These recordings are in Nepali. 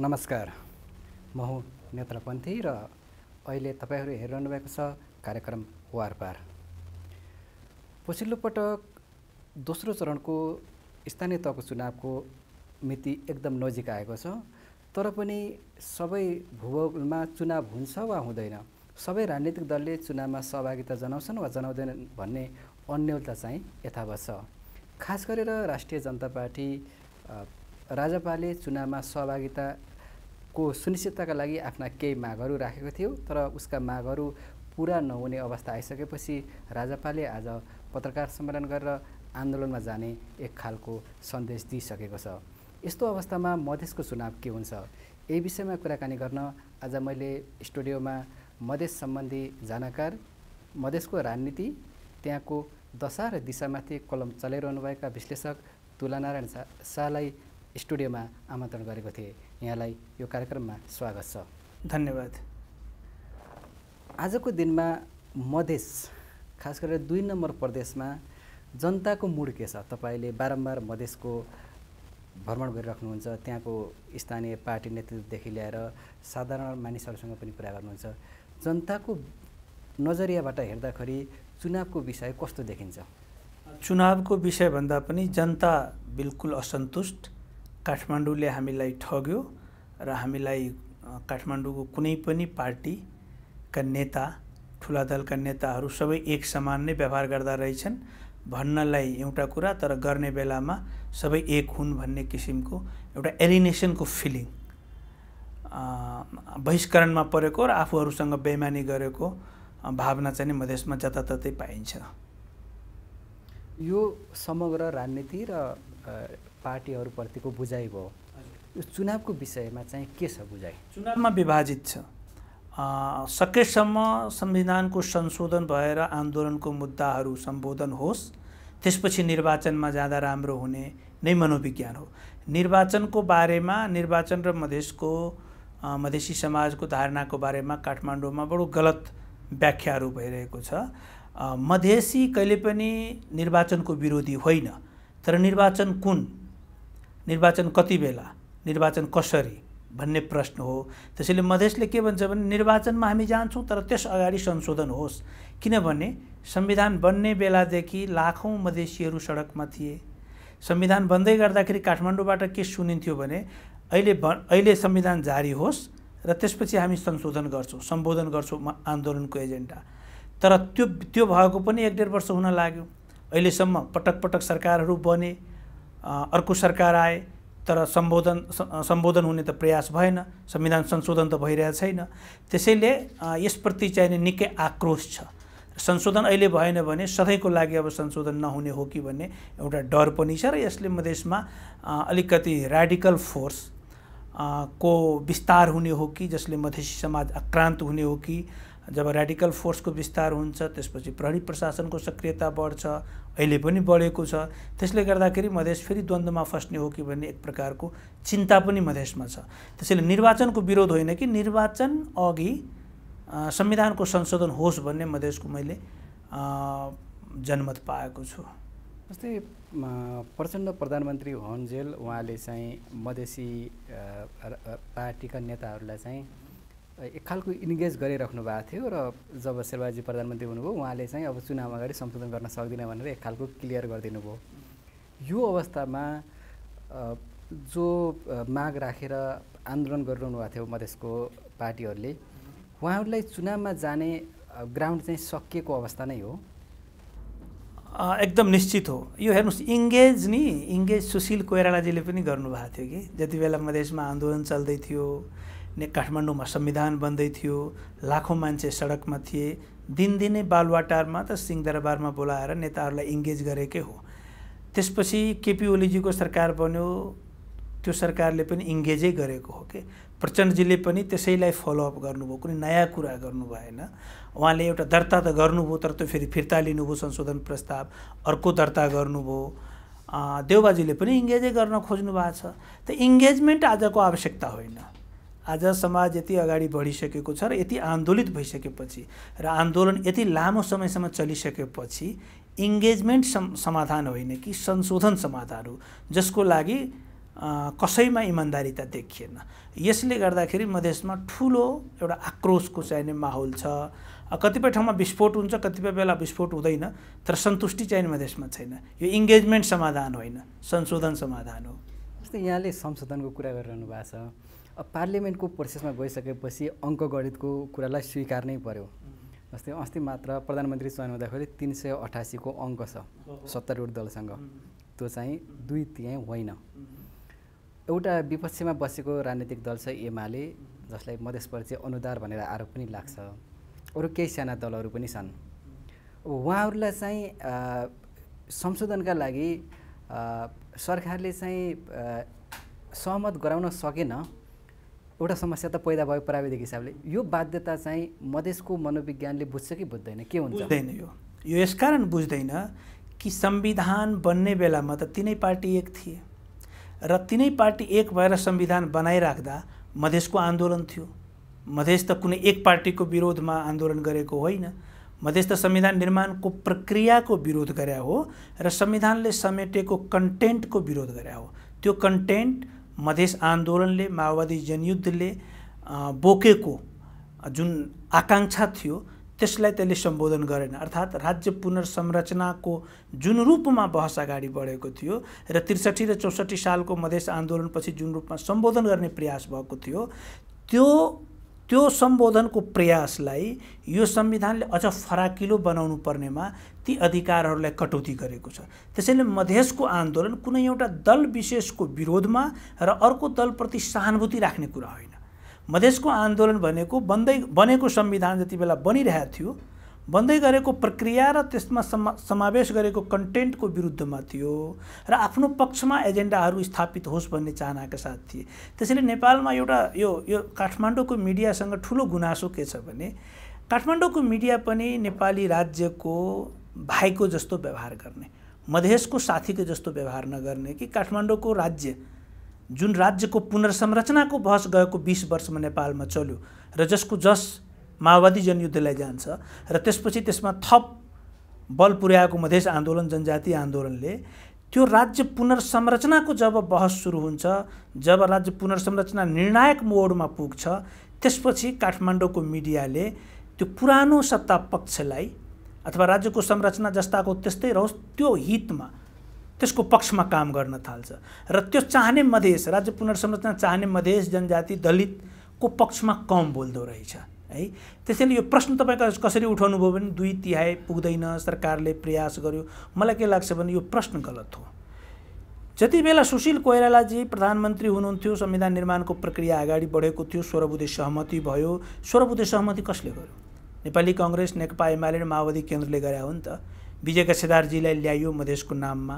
नमस्कार म हुँ नेत्रपन्थी र अहिले तपाईँहरू हेरिरहनु भएको छ कार्यक्रम वारपार पछिल्लो पटक दोस्रो चरणको स्थानीय तहको चुनावको मिति एकदम नजिक आएको छ तर पनि सबै भूगोलमा चुनाव हुन्छ वा हुँदैन सबै राजनीतिक दलले चुनावमा सहभागिता जनाउँछन् वा जनाउँदैनन् भन्ने अन्यलता चाहिँ यथावत छ खास गरेर राष्ट्रिय जनता पार्टी राजापाले चुनावमा सहभागिताको सुनिश्चितताका लागि आफ्ना केही मागहरू राखेको थियो तर उसका मागहरू पुरा नहुने अवस्था आइसकेपछि राजापाले आज पत्रकार सम्मेलन गरेर आन्दोलनमा जाने एक खालको सन्देश दिइसकेको छ यस्तो अवस्थामा मधेसको चुनाव के हुन्छ यही विषयमा कुराकानी गर्न आज मैले स्टुडियोमा मधेस सम्बन्धी जानकार मधेसको राजनीति त्यहाँको दशा र दिशामाथि कलम चलाइरहनुभएका विश्लेषक तुलानारायण शाहलाई स्टुडियोमा आमन्त्रण गरेको थिएँ यहाँलाई यो कार्यक्रममा स्वागत छ धन्यवाद आजको दिनमा मधेस खास गरेर दुई नम्बर प्रदेशमा जनताको मुड के छ तपाईँले बारम्बार मधेसको भ्रमण गरिराख्नुहुन्छ त्यहाँको स्थानीय पार्टी नेतृत्वदेखि ल्याएर साधारण मानिसहरूसँग पनि कुरा गर्नुहुन्छ जनताको नजरियाबाट हेर्दाखेरि चुनावको विषय कस्तो देखिन्छ चुनावको विषयभन्दा पनि जनता बिल्कुल असन्तुष्ट काठमाडौँले हामीलाई ठग्यो र हामीलाई काठमाडौँको कुनै पनि पार्टीका नेता ठुला दलका नेताहरू सबै एक समान नै व्यवहार गर्दा रहेछन् भन्नलाई एउटा कुरा तर गर्ने बेलामा सबै एक हुन् भन्ने किसिमको एउटा एलिनेसनको फिलिङ बहिष्करणमा परेको र आफूहरूसँग बेमानी गरेको भावना चाहिँ मधेसमा जताततै पाइन्छ यो समग्र राजनीति र पार्टीहरूप्रतिको बुझाइ भयो यो चुनावको विषयमा चाहिँ के छ बुझाइ चुनावमा विभाजित छ सकेसम्म संविधानको संशोधन भएर आन्दोलनको मुद्दाहरू सम्बोधन होस् त्यसपछि निर्वाचनमा जाँदा राम्रो हुने नै मनोविज्ञान हो निर्वाचनको बारेमा निर्वाचन र मधेसको मधेसी समाजको धारणाको बारेमा काठमाडौँमा बडो गलत व्याख्याहरू भइरहेको छ मधेसी कहिले पनि निर्वाचनको विरोधी होइन तर निर्वाचन कुन निर्वाचन कति बेला निर्वाचन कसरी भन्ने प्रश्न हो त्यसैले मधेसले के भन्छ भने निर्वाचनमा हामी जान्छौँ तर त्यस अगाडि संशोधन होस् किनभने संविधान बन्ने बेलादेखि लाखौँ मधेसीहरू सडकमा थिए संविधान बन्दै गर्दाखेरि काठमाडौँबाट के सुनिन्थ्यो भने अहिले भ अहिले संविधान जारी होस् र त्यसपछि हामी संशोधन गर्छौँ सम्बोधन गर्छौँ आन्दोलनको एजेन्डा तर त्यो त्यो भएको पनि एक डेढ वर्ष हुन लाग्यो अहिलेसम्म पटक पटक सरकारहरू बने अर्को सरकार आए तर सम्बोधन सम्बोधन हुने त प्रयास भएन संविधान संशोधन त भइरहेको छैन त्यसैले यसप्रति चाहिने निकै आक्रोश छ संशोधन अहिले भएन भने सधैँको लागि अब संशोधन नहुने हो कि भन्ने एउटा डर पनि छ र यसले मधेसमा अलिकति रेडिकल फोर्स को विस्तार हुने हो कि जसले मधेसी समाज आक्रान्त हुने हो कि जब रेडिकल फोर्सको विस्तार हुन्छ त्यसपछि प्रहरी प्रशासनको सक्रियता बढ्छ अहिले पनि बढेको छ त्यसले गर्दाखेरि मधेस फेरि द्वन्द्वमा फस्ने हो कि भन्ने एक प्रकारको चिन्ता पनि मधेसमा छ त्यसैले निर्वाचनको विरोध होइन कि निर्वाचन अघि संविधानको संशोधन होस् भन्ने मधेसको मैले जनमत पाएको छु जस्तै प्रचण्ड प्रधानमन्त्री होन्जेल उहाँले चाहिँ मधेसी पार्टीका नेताहरूलाई चाहिँ एक खालको इन्गेज गरिराख्नु भएको थियो र जब शेर्वाजी प्रधानमन्त्री हुनुभयो उहाँले चाहिँ अब चुनाव अगाडि संशोधन गर्न सक्दिनँ भनेर एक खालको क्लियर गरिदिनु भयो यो अवस्थामा जो माग राखेर आन्दोलन गरिरहनु भएको थियो मधेसको पार्टीहरूले उहाँहरूलाई चुनावमा जाने ग्राउन्ड चाहिँ सकिएको अवस्था नै हो एकदम निश्चित हो यो हेर्नुहोस् इङ्गेज नि इङ्गेज सुशील कोइरालाजीले पनि गर्नुभएको थियो कि जति बेला मधेसमा आन्दोलन चल्दै थियो ने काठमाडौँमा संविधान बन्दै थियो लाखौँ मान्छे सडकमा थिए दिनदिनै बालुवाटारमा त सिंहदरबारमा बोलाएर नेताहरूलाई इङ्गेज गरेकै हो त्यसपछि केपी ओलीजीको सरकार बन्यो त्यो सरकारले पनि इङ्गेजै गरेको हो कि प्रचण्डजीले पनि त्यसैलाई फलोअप गर्नुभयो कुनै नयाँ कुरा गर्नु भएन उहाँले एउटा दर्ता त गर्नुभयो तर त्यो फेरि फिर्ता लिनुभयो संशोधन प्रस्ताव अर्को दर्ता गर्नुभयो देउबाजीले पनि इङ्गेजै गर्न खोज्नु भएको छ त इङ्गेजमेन्ट आजको आवश्यकता होइन आज समाज यति अगाडि बढिसकेको छ र यति आन्दोलित भइसकेपछि र आन्दोलन यति लामो समयसम्म चलिसकेपछि इङ्गेजमेन्ट सम समाधान होइन कि संशोधन समाधान हो जसको लागि कसैमा इमान्दारिता देखिएन यसले गर्दाखेरि मधेसमा ठुलो एउटा आक्रोशको चाहिने माहौल छ कतिपय ठाउँमा विस्फोट हुन्छ कतिपय बेला विस्फोट हुँदैन तर सन्तुष्टि चाहिने मधेसमा छैन यो इङ्गेजमेन्ट समाधान होइन संशोधन समाधान हो जस्तै यहाँले संशोधनको कुरा गरिरहनु भएको छ पार्लियामेन्टको प्रोसेसमा गइसकेपछि अङ्कगणितको कुरालाई स्वीकार नै पर्यो जस्तै अस्ति मात्र प्रधानमन्त्री चयन हुँदाखेरि तिन सय अठासीको अङ्क छ सत्तारूढ दलसँग त्यो चाहिँ दुई तिहाई होइन एउटा विपक्षमा बसेको राजनीतिक दल छ एमाले जसलाई चाहिँ अनुदार भनेर आरोप पनि लाग्छ अरू केही साना दलहरू पनि छन् उहाँहरूलाई चाहिँ संशोधनका लागि सरकारले चाहिँ सहमत गराउन सकेन एउटा समस्या त पैदा भयो प्राविधिक हिसाबले यो बाध्यता चाहिँ मधेसको मनोविज्ञानले बुझ्छ कि बुझ्दैन के हुन्छ बुझ्दैन यो यो यसकारण बुझ्दैन कि संविधान बन्ने बेलामा त तिनै पार्टी एक थिए र तिनै पार्टी एक भएर संविधान बनाइराख्दा मधेसको आन्दोलन थियो मधेस त कुनै एक पार्टीको विरोधमा आन्दोलन गरेको होइन मधेस त संविधान निर्माणको प्रक्रियाको विरोध गरे हो र संविधानले समेटेको कन्टेन्टको विरोध गरे हो त्यो कन्टेन्ट मधेस आन्दोलनले माओवादी जनयुद्धले बोकेको जुन आकाङ्क्षा थियो त्यसलाई त्यसले सम्बोधन गरेन अर्थात् राज्य पुनर्संरचनाको जुन रूपमा बहस अगाडि बढेको थियो र त्रिसठी र चौसठी सालको मधेस आन्दोलनपछि जुन रूपमा सम्बोधन गर्ने प्रयास भएको थियो त्यो त्यो सम्बोधनको प्रयासलाई यो संविधानले अझ फराकिलो बनाउनु पर्नेमा ती अधिकारहरूलाई कटौती गरेको छ त्यसैले मधेसको आन्दोलन कुनै एउटा दल विशेषको विरोधमा र अर्को दलप्रति सहानुभूति राख्ने कुरा होइन मधेसको आन्दोलन भनेको बन्दै बनेको संविधान जति बेला बनिरहेको थियो भन्दै गरेको प्रक्रिया र त्यसमा समा समावेश गरेको कन्टेन्टको विरुद्धमा थियो र आफ्नो पक्षमा एजेन्डाहरू स्थापित होस् भन्ने चाहनाका साथ थिए त्यसैले नेपालमा एउटा यो यो काठमाडौँको मिडियासँग ठुलो गुनासो के छ भने काठमाडौँको मिडिया पनि नेपाली राज्यको भाइको जस्तो व्यवहार गर्ने मधेसको साथीको जस्तो व्यवहार नगर्ने कि काठमाडौँको राज्य जुन राज्यको पुनर्संरचनाको बहस गएको बिस वर्षमा नेपालमा चल्यो र जसको जस माओवादी जनयुद्धलाई जान्छ र त्यसपछि त्यसमा थप बल पुर्याएको मधेस आन्दोलन जनजाति आन्दोलनले त्यो राज्य पुनर्संरचनाको जब बहस सुरु हुन्छ जब राज्य पुनर्संरचना निर्णायक मोडमा पुग्छ त्यसपछि काठमाडौँको मिडियाले त्यो पुरानो सत्ता पक्षलाई अथवा राज्यको संरचना जस्ताको त्यस्तै रहोस् त्यो हितमा त्यसको पक्षमा काम गर्न थाल्छ र त्यो चाहने मधेस राज्य पुनर्संरचना चाहने मधेस जनजाति दलितको पक्षमा कम बोल्दो रहेछ है त्यसैले यो प्रश्न तपाईँ कसरी उठाउनु भयो भने दुई तिहाई पुग्दैन सरकारले प्रयास गर्यो मलाई के लाग्छ भने यो प्रश्न गलत हो जति बेला सुशील कोइरालाजी प्रधानमन्त्री हुनुहुन्थ्यो संविधान निर्माणको प्रक्रिया अगाडि बढेको थियो सोह्र सहमति भयो सोह्र सहमति कसले गर्यो नेपाली कङ्ग्रेस नेकपा एमाले र माओवादी केन्द्रले गरे हो नि त विजय गसेदारजीलाई ल्यायो मधेसको नाममा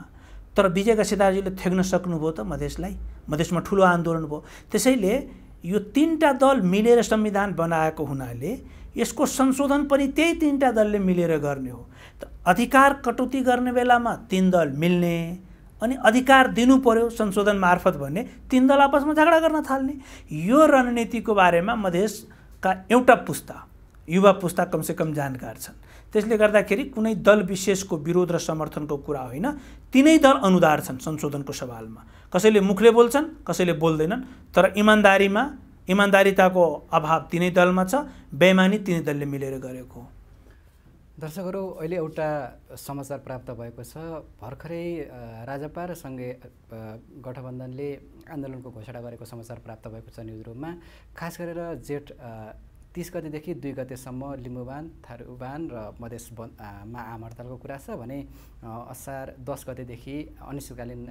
तर विजय गसेदारजीले थ्याक्न सक्नुभयो त मधेसलाई मधेसमा ठुलो आन्दोलन भयो त्यसैले यो तिनवटा दल मिलेर संविधान बनाएको हुनाले यसको संशोधन पनि त्यही तिनवटा दलले मिलेर गर्ने हो त अधिकार कटौती गर्ने बेलामा तिन दल मिल्ने अनि अधिकार दिनु पर्यो संशोधन मार्फत भने तिन दल आपसमा झगडा गर्न थाल्ने यो रणनीतिको बारेमा मधेसका एउटा पुस्ता युवा पुस्ता कमसेकम जानकार छन् त्यसले गर्दाखेरि कुनै दल विशेषको विरोध र समर्थनको कुरा होइन तिनै दल अनुदार छन् संशोधनको सवालमा कसैले मुखले बोल्छन् कसैले बोल्दैनन् तर इमान्दारीमा इमान्दारिताको अभाव तिनै दलमा छ बेमानी तिनै दलले मिलेर गरेको हो दर्शकहरू अहिले एउटा समाचार प्राप्त भएको छ भर्खरै राजपा र सङ्घीय गठबन्धनले आन्दोलनको घोषणा गरेको समाचार प्राप्त भएको छ न्युज रुममा खास गरेर जेठ तिस गतेदेखि दुई गतेसम्म लिम्बुवान थारूबान र मधेस बनमा आम हडतालको कुरा छ भने असार दस गतेदेखि अनिश्चितकालीन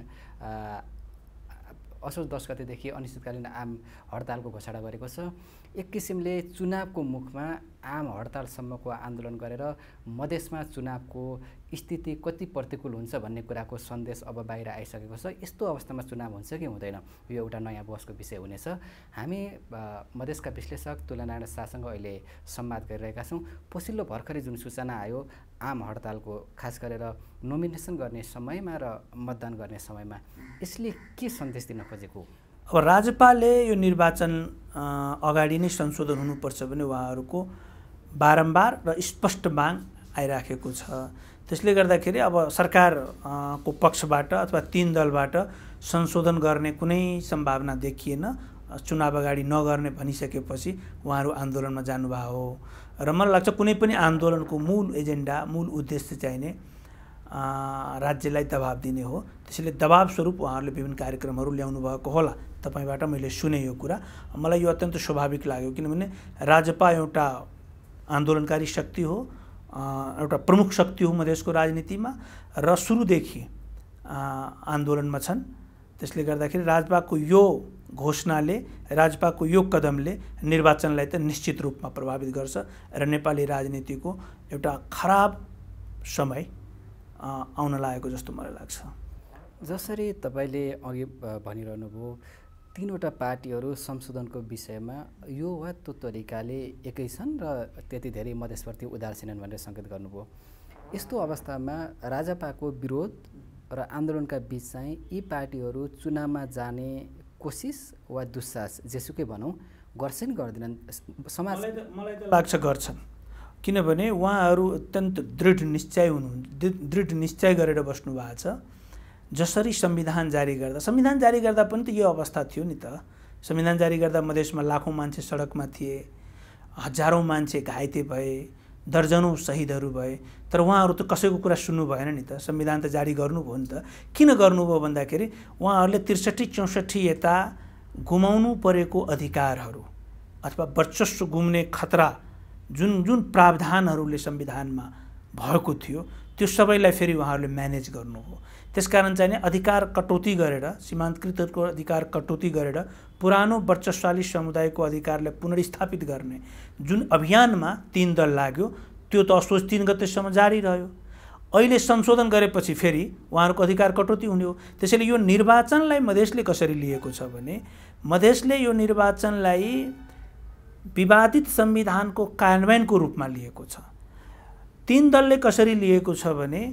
असोज दस गतेदेखि अनिश्चितकालीन आम हडतालको घोषणा गरेको छ एक किसिमले चुनावको मुखमा आम हडतालसम्मको आन्दोलन गरेर मधेसमा चुनावको स्थिति कति प्रतिकूल हुन्छ भन्ने कुराको सन्देश अब बाहिर आइसकेको छ यस्तो अवस्थामा चुनाव हुन्छ कि हुँदैन यो एउटा नयाँ बहसको विषय हुनेछ हामी मधेसका विश्लेषक तुलनारायण शाहसँग अहिले संवाद गरिरहेका छौँ पछिल्लो भर्खरै जुन सूचना आयो आम हडतालको खास गरेर नोमिनेसन गर्ने समयमा र मतदान गर्ने समयमा यसले के सन्देश दिन खोजेको अब राजपाले यो निर्वाचन अगाडि नै संशोधन हुनुपर्छ भने उहाँहरूको बारम्बार र स्पष्ट माग आइराखेको छ त्यसले गर्दाखेरि अब सरकारको पक्षबाट अथवा तिन दलबाट संशोधन गर्ने कुनै सम्भावना देखिएन चुनाव अगाडि नगर्ने भनिसकेपछि उहाँहरू आन्दोलनमा जानुभएको हो र मलाई लाग्छ कुनै पनि आन्दोलनको मूल एजेन्डा मूल उद्देश्य चाहिने राज्यलाई दबाब दिने हो त्यसैले दबाब स्वरूप उहाँहरूले विभिन्न कार्यक्रमहरू ल्याउनु भएको होला तपाईँबाट मैले सुने यो कुरा मलाई यो अत्यन्त स्वाभाविक लाग्यो किनभने राजपा एउटा आन्दोलनकारी शक्ति हो एउटा प्रमुख शक्ति हो मधेसको राजनीतिमा र सुरुदेखि आन्दोलनमा छन् त्यसले गर्दाखेरि राजपाको यो घोषणाले राजपाको यो कदमले निर्वाचनलाई त निश्चित रूपमा प्रभावित गर्छ र नेपाली राजनीतिको एउटा खराब समय आउन लागेको जस्तो मलाई लाग्छ जसरी तपाईँले अघि भनिरहनुभयो तिनवटा पार्टीहरू संशोधनको विषयमा यो वा त्यो तरिकाले एकै छन् र त्यति धेरै मधेसप्रति उदार छैनन् भनेर सङ्केत गर्नुभयो यस्तो अवस्थामा राजापाको विरोध र आन्दोलनका बिच चाहिँ यी पार्टीहरू चुनावमा जाने कोसिस वा दुस्साहस जेसुकै भनौँ गर्छन् गर्दैनन् समाज मलाई त लाग्छ गर्छन् किनभने उहाँहरू अत्यन्त दृढ निश्चय हुनु दृढ निश्चय गरेर बस्नु भएको छ जसरी संविधान जारी गर्दा संविधान जारी गर्दा पनि त यो अवस्था थियो नि त संविधान जारी गर्दा मधेसमा लाखौँ मान्छे सडकमा थिए हजारौँ मान्छे घाइते भए दर्जनौँ सहिदहरू भए तर उहाँहरू त कसैको कुरा सुन्नु भएन नि त संविधान त जारी गर्नुभयो नि त किन गर्नुभयो भन्दाखेरि उहाँहरूले त्रिसठी चौसठी यता गुमाउनु परेको अधिकारहरू अथवा वर्चस्व गुम्ने खतरा जुन जुन प्रावधानहरूले संविधानमा भएको थियो त्यो सबैलाई फेरि उहाँहरूले म्यानेज गर्नु गर्नुभयो त्यसकारण चाहिँ अधिकार कटौती गरेर सीमान्तकृतहरूको अधिकार कटौती गरेर पुरानो वर्चस्वाली समुदायको अधिकारलाई पुनर्स्थापित गर्ने जुन अभियानमा तिन दल लाग्यो त्यो त असोज तिन गतेसम्म जारी रह्यो अहिले संशोधन गरेपछि फेरि उहाँहरूको अधिकार कटौती हुने हो त्यसैले यो निर्वाचनलाई मधेसले कसरी लिएको छ भने मधेसले यो निर्वाचनलाई विवादित संविधानको कार्यान्वयनको रूपमा लिएको छ तिन दलले कसरी लिएको छ भने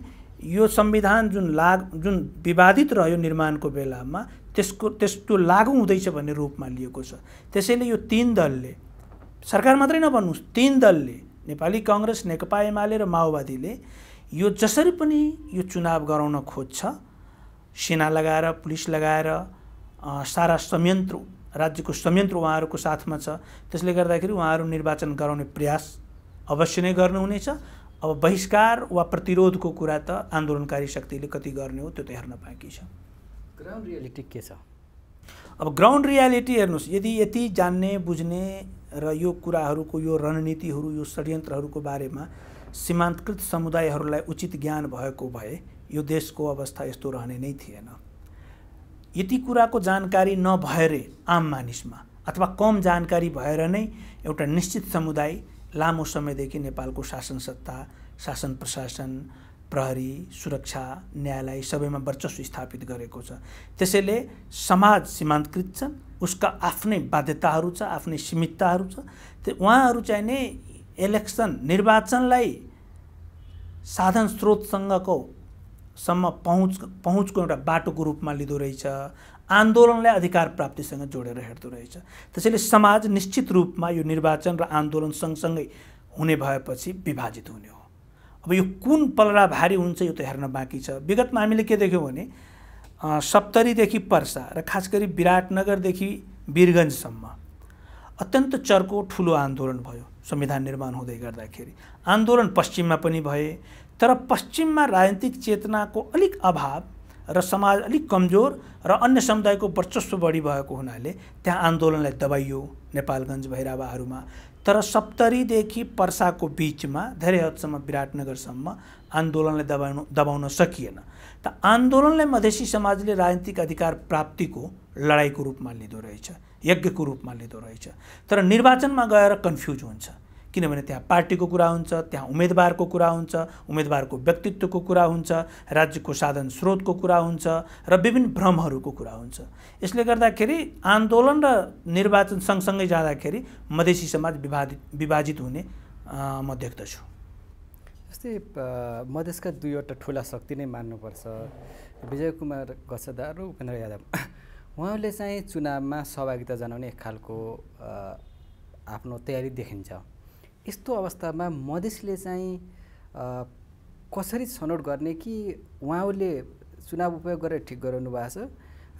यो संविधान जुन लाग जुन विवादित रह्यो निर्माणको बेलामा त्यसको त्यस्तो लागु हुँदैछ भन्ने रूपमा लिएको छ त्यसैले यो तिन दलले सरकार मात्रै नभन्नुहोस् तिन दलले नेपाली कङ्ग्रेस नेकपा एमाले र माओवादीले यो जसरी पनि यो चुनाव गराउन खोज्छ सेना लगाएर पुलिस लगाएर सारा संयन्त्र राज्यको संयन्त्र उहाँहरूको साथमा छ त्यसले गर्दाखेरि उहाँहरू निर्वाचन गराउने प्रयास अवश्य नै गर्नुहुनेछ अब बहिष्कार वा प्रतिरोधको कुरा त आन्दोलनकारी शक्तिले कति गर्ने हो त्यो त हेर्न बाँकी छ ग्राउन्ड रियालिटी के छ अब ग्राउन्ड रियालिटी हेर्नुहोस् यदि यति जान्ने बुझ्ने र यो कुराहरूको यो रणनीतिहरू यो षड्यन्त्रहरूको बारेमा सीमान्तकृत समुदायहरूलाई उचित ज्ञान भएको भए यो देशको अवस्था यस्तो रहने नै थिएन यति कुराको जानकारी नभएरै आम मानिसमा अथवा कम जानकारी भएर नै एउटा निश्चित समुदाय लामो समयदेखि नेपालको शासन सत्ता शासन प्रशासन प्रहरी सुरक्षा न्यायालय सबैमा वर्चस्व स्थापित गरेको छ त्यसैले समाज सीमान्तकृत छन् उसका आफ्नै बाध्यताहरू छ आफ्नै सीमितताहरू छ त्यो उहाँहरू चाहिँ नै इलेक्सन निर्वाचनलाई साधन स्रोतसँगको सम्म पहुँच पहुँचको एउटा बाटोको रूपमा लिँदो रहेछ आन्दोलनलाई अधिकार प्राप्तिसँग जोडेर हेर्दो रहेछ त्यसैले समाज निश्चित रूपमा यो निर्वाचन र आन्दोलन सँगसँगै हुने भएपछि विभाजित हुने हो अब यो कुन पलरा भारी हुन्छ यो त हेर्न बाँकी छ विगतमा हामीले के देख्यौँ भने सप्तरीदेखि पर्सा र खास गरी विराटनगरदेखि वीरगन्जसम्म अत्यन्त चर्को ठुलो आन्दोलन भयो संविधान निर्माण हुँदै गर्दाखेरि आन्दोलन पश्चिममा पनि भए तर पश्चिममा राजनीतिक चेतनाको अलिक अभाव र समाज अलिक कमजोर र अन्य समुदायको वर्चस्व बढी भएको हुनाले त्यहाँ आन्दोलनलाई दबाइयो नेपालगञ्ज भैरावाहरूमा तर सप्तरीदेखि पर्साको बिचमा धेरै हदसम्म विराटनगरसम्म आन्दोलनलाई दबाउनु दबाउन सकिएन त आन्दोलनलाई मधेसी समाजले राजनीतिक अधिकार प्राप्तिको लडाइँको रूपमा लिँदो रहेछ यज्ञको रूपमा लिँदो रहेछ तर निर्वाचनमा गएर कन्फ्युज हुन्छ किनभने त्यहाँ पार्टीको कुरा हुन्छ त्यहाँ उम्मेदवारको कुरा हुन्छ उम्मेदवारको व्यक्तित्वको कुरा हुन्छ राज्यको साधन स्रोतको कुरा हुन्छ र विभिन्न भ्रमहरूको कुरा हुन्छ यसले गर्दाखेरि आन्दोलन र निर्वाचन सँगसँगै जाँदाखेरि मधेसी समाज विभाजित विभाजित हुने म देख्दछु जस्तै मधेसका दुईवटा ठुला शक्ति नै मान्नुपर्छ विजय कुमार गसदार र उपेन्द्र यादव उहाँहरूले चाहिँ चुनावमा सहभागिता जनाउने एक खालको आफ्नो तयारी देखिन्छ यस्तो अवस्थामा मधेसले चाहिँ कसरी छनौट गर्ने कि उहाँहरूले चुनाव उपयोग गरेर ठिक गराउनु भएको छ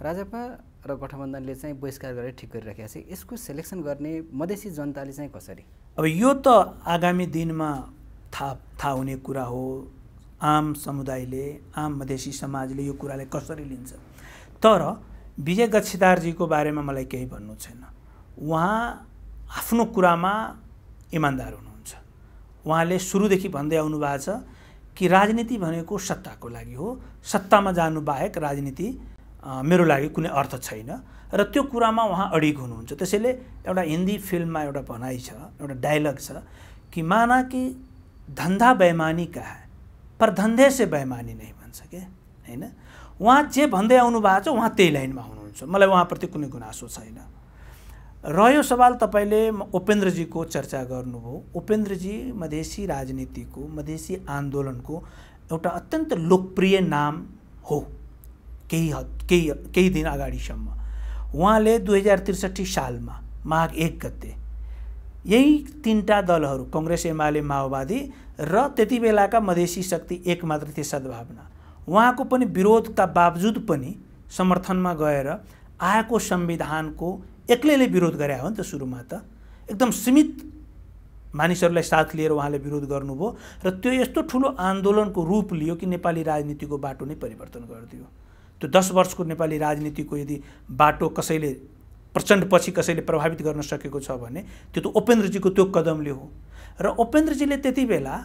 राजपा र गठबन्धनले चाहिँ बहिष्कार गरेर ठिक गरिराखेको छ यसको सेलेक्सन गर्ने मधेसी जनताले चाहिँ कसरी अब यो त आगामी दिनमा थाहा थाहा हुने कुरा हो आम समुदायले आम मधेसी समाजले यो कुरालाई कसरी लिन्छ तर विजय गच्छिदारजीको बारेमा मलाई केही भन्नु छैन उहाँ आफ्नो कुरामा इमान्दार हुनुहुन्छ उहाँले सुरुदेखि भन्दै आउनु भएको छ कि राजनीति भनेको सत्ताको लागि हो सत्तामा जानु बाहेक राजनीति मेरो लागि कुनै अर्थ छैन र त्यो कुरामा उहाँ अडिग हुनुहुन्छ त्यसैले एउटा हिन्दी फिल्ममा एउटा भनाइ छ एउटा डायलग छ कि माना कि धन्दा बेमानी कहाँ है पर धन्धे से बेमानी नै भन्छ क्या होइन उहाँ जे भन्दै आउनु भएको छ उहाँ त्यही लाइनमा हुनुहुन्छ मलाई उहाँप्रति कुनै गुनासो छैन रह्यो सवाल तपाईँले उपेन्द्रजीको चर्चा गर्नुभयो उपेन्द्रजी मधेसी राजनीतिको मधेसी आन्दोलनको एउटा अत्यन्त लोकप्रिय नाम हो केही हद केही केही दिन अगाडिसम्म उहाँले दुई हजार त्रिसठी सालमा माघ एक गते यही तिनवटा दलहरू कङ्ग्रेस एमाले माओवादी र त्यति बेलाका मधेसी शक्ति एकमात्र मात्र थिए सद्भावना उहाँको पनि विरोधका बावजुद पनि समर्थनमा गएर आएको संविधानको एक्लैले विरोध गरे हो नि त सुरुमा त एकदम सीमित मानिसहरूलाई साथ लिएर उहाँले विरोध गर्नुभयो र त्यो यस्तो ठुलो आन्दोलनको रूप लियो कि नेपाली राजनीतिको बाटो नै परिवर्तन गरिदियो त्यो दस वर्षको नेपाली राजनीतिको यदि बाटो कसैले प्रचण्डपछि कसैले प्रभावित गर्न सकेको छ भने त्यो त उपेन्द्रजीको त्यो कदमले हो र उपेन्द्रजीले त्यति बेला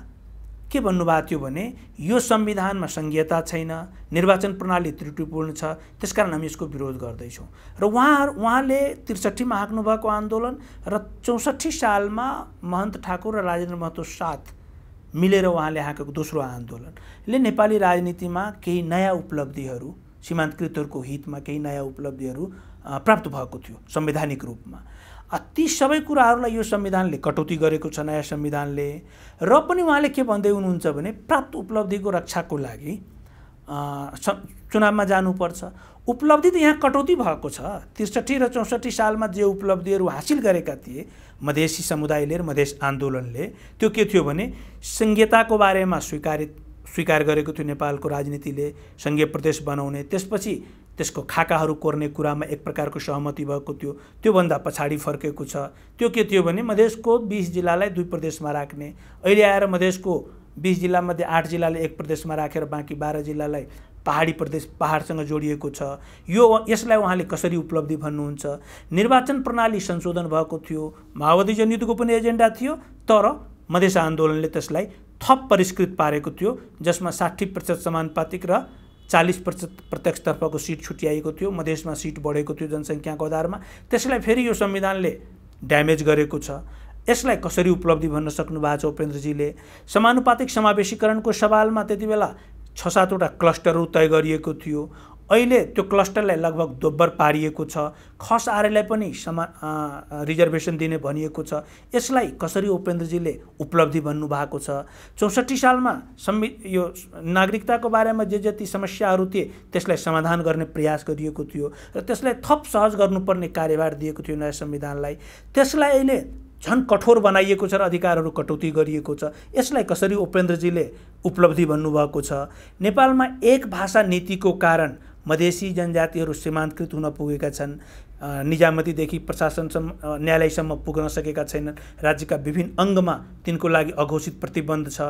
के भन्नुभएको थियो भने यो संविधानमा सङ्घीयता छैन निर्वाचन प्रणाली त्रुटिपूर्ण छ त्यसकारण हामी यसको विरोध गर्दैछौँ र उहाँहरू उहाँले त्रिसठीमा भएको आन्दोलन र चौसठी सालमा महन्त ठाकुर र राजेन्द्र महतो साथ मिलेर उहाँले हाँकेको दोस्रो आन्दोलनले नेपाली राजनीतिमा केही नयाँ उपलब्धिहरू सीमान्तकृतहरूको हितमा केही नयाँ उपलब्धिहरू प्राप्त भएको थियो संवैधानिक रूपमा ती सबै कुराहरूलाई यो संविधानले कटौती गरेको छ नयाँ संविधानले र पनि उहाँले के भन्दै हुनुहुन्छ भने प्राप्त उपलब्धिको रक्षाको लागि चुनावमा जानुपर्छ उपलब्धि त यहाँ कटौती भएको छ त्रिसठी र चौसठी सालमा जे उपलब्धिहरू हासिल गरेका थिए मधेसी समुदायले र मधेस आन्दोलनले त्यो के थियो भने सङ्घीयताको बारेमा स्वीकारित स्वीकार गरेको थियो नेपालको राजनीतिले सङ्घीय प्रदेश बनाउने त्यसपछि त्यसको खाकाहरू कोर्ने कुरामा एक प्रकारको सहमति भएको थियो त्योभन्दा पछाडि फर्केको छ त्यो के थियो भने मधेसको बिस जिल्लालाई दुई प्रदेशमा राख्ने अहिले आएर मधेसको बिस जिल्लामध्ये आठ जिल्लाले एक प्रदेशमा राखेर बाँकी बाह्र जिल्लालाई पहाडी प्रदेश पहाडसँग जोडिएको छ यो यसलाई उहाँले कसरी उपलब्धि भन्नुहुन्छ निर्वाचन प्रणाली संशोधन भएको थियो माओवादी जनयुद्धको पनि एजेन्डा थियो तर मधेस आन्दोलनले त्यसलाई थप परिष्कृत पारेको थियो जसमा साठी प्रतिशत समानुपातिक र चालिस प्रत्यक्षतर्फको सिट छुट्याइएको थियो मधेसमा सिट बढेको थियो जनसङ्ख्याको आधारमा त्यसलाई फेरि यो संविधानले ड्यामेज गरेको छ यसलाई कसरी उपलब्धि भन्न सक्नु भएको छ उपेन्द्रजीले समानुपातिक समावेशीकरणको सवालमा त्यति बेला छ सातवटा क्लस्टरहरू तय गरिएको थियो अहिले त्यो क्लस्टरलाई लगभग दोब्बर पारिएको छ खस आरएलाई पनि समा रिजर्भेसन दिने भनिएको छ यसलाई कसरी उपेन्द्रजीले उपलब्धि भन्नुभएको छ चौसठी सालमा संवि यो नागरिकताको बारेमा जे जति समस्याहरू थिए त्यसलाई समाधान गर्ने प्रयास गरिएको थियो र त्यसलाई थप सहज गर्नुपर्ने कार्यभार दिएको थियो नयाँ संविधानलाई त्यसलाई अहिले झन् कठोर बनाइएको छ र अधिकारहरू कटौती गरिएको छ यसलाई कसरी उपेन्द्रजीले उपलब्धि भन्नुभएको छ नेपालमा एक भाषा नीतिको कारण मधेसी जनजातिहरू सीमान्तकृत हुन पुगेका छन् निजामतीदेखि प्रशासनसम्म न्यायालयसम्म पुग्न सकेका छैनन् राज्यका विभिन्न अङ्गमा तिनको लागि अघोषित प्रतिबन्ध छ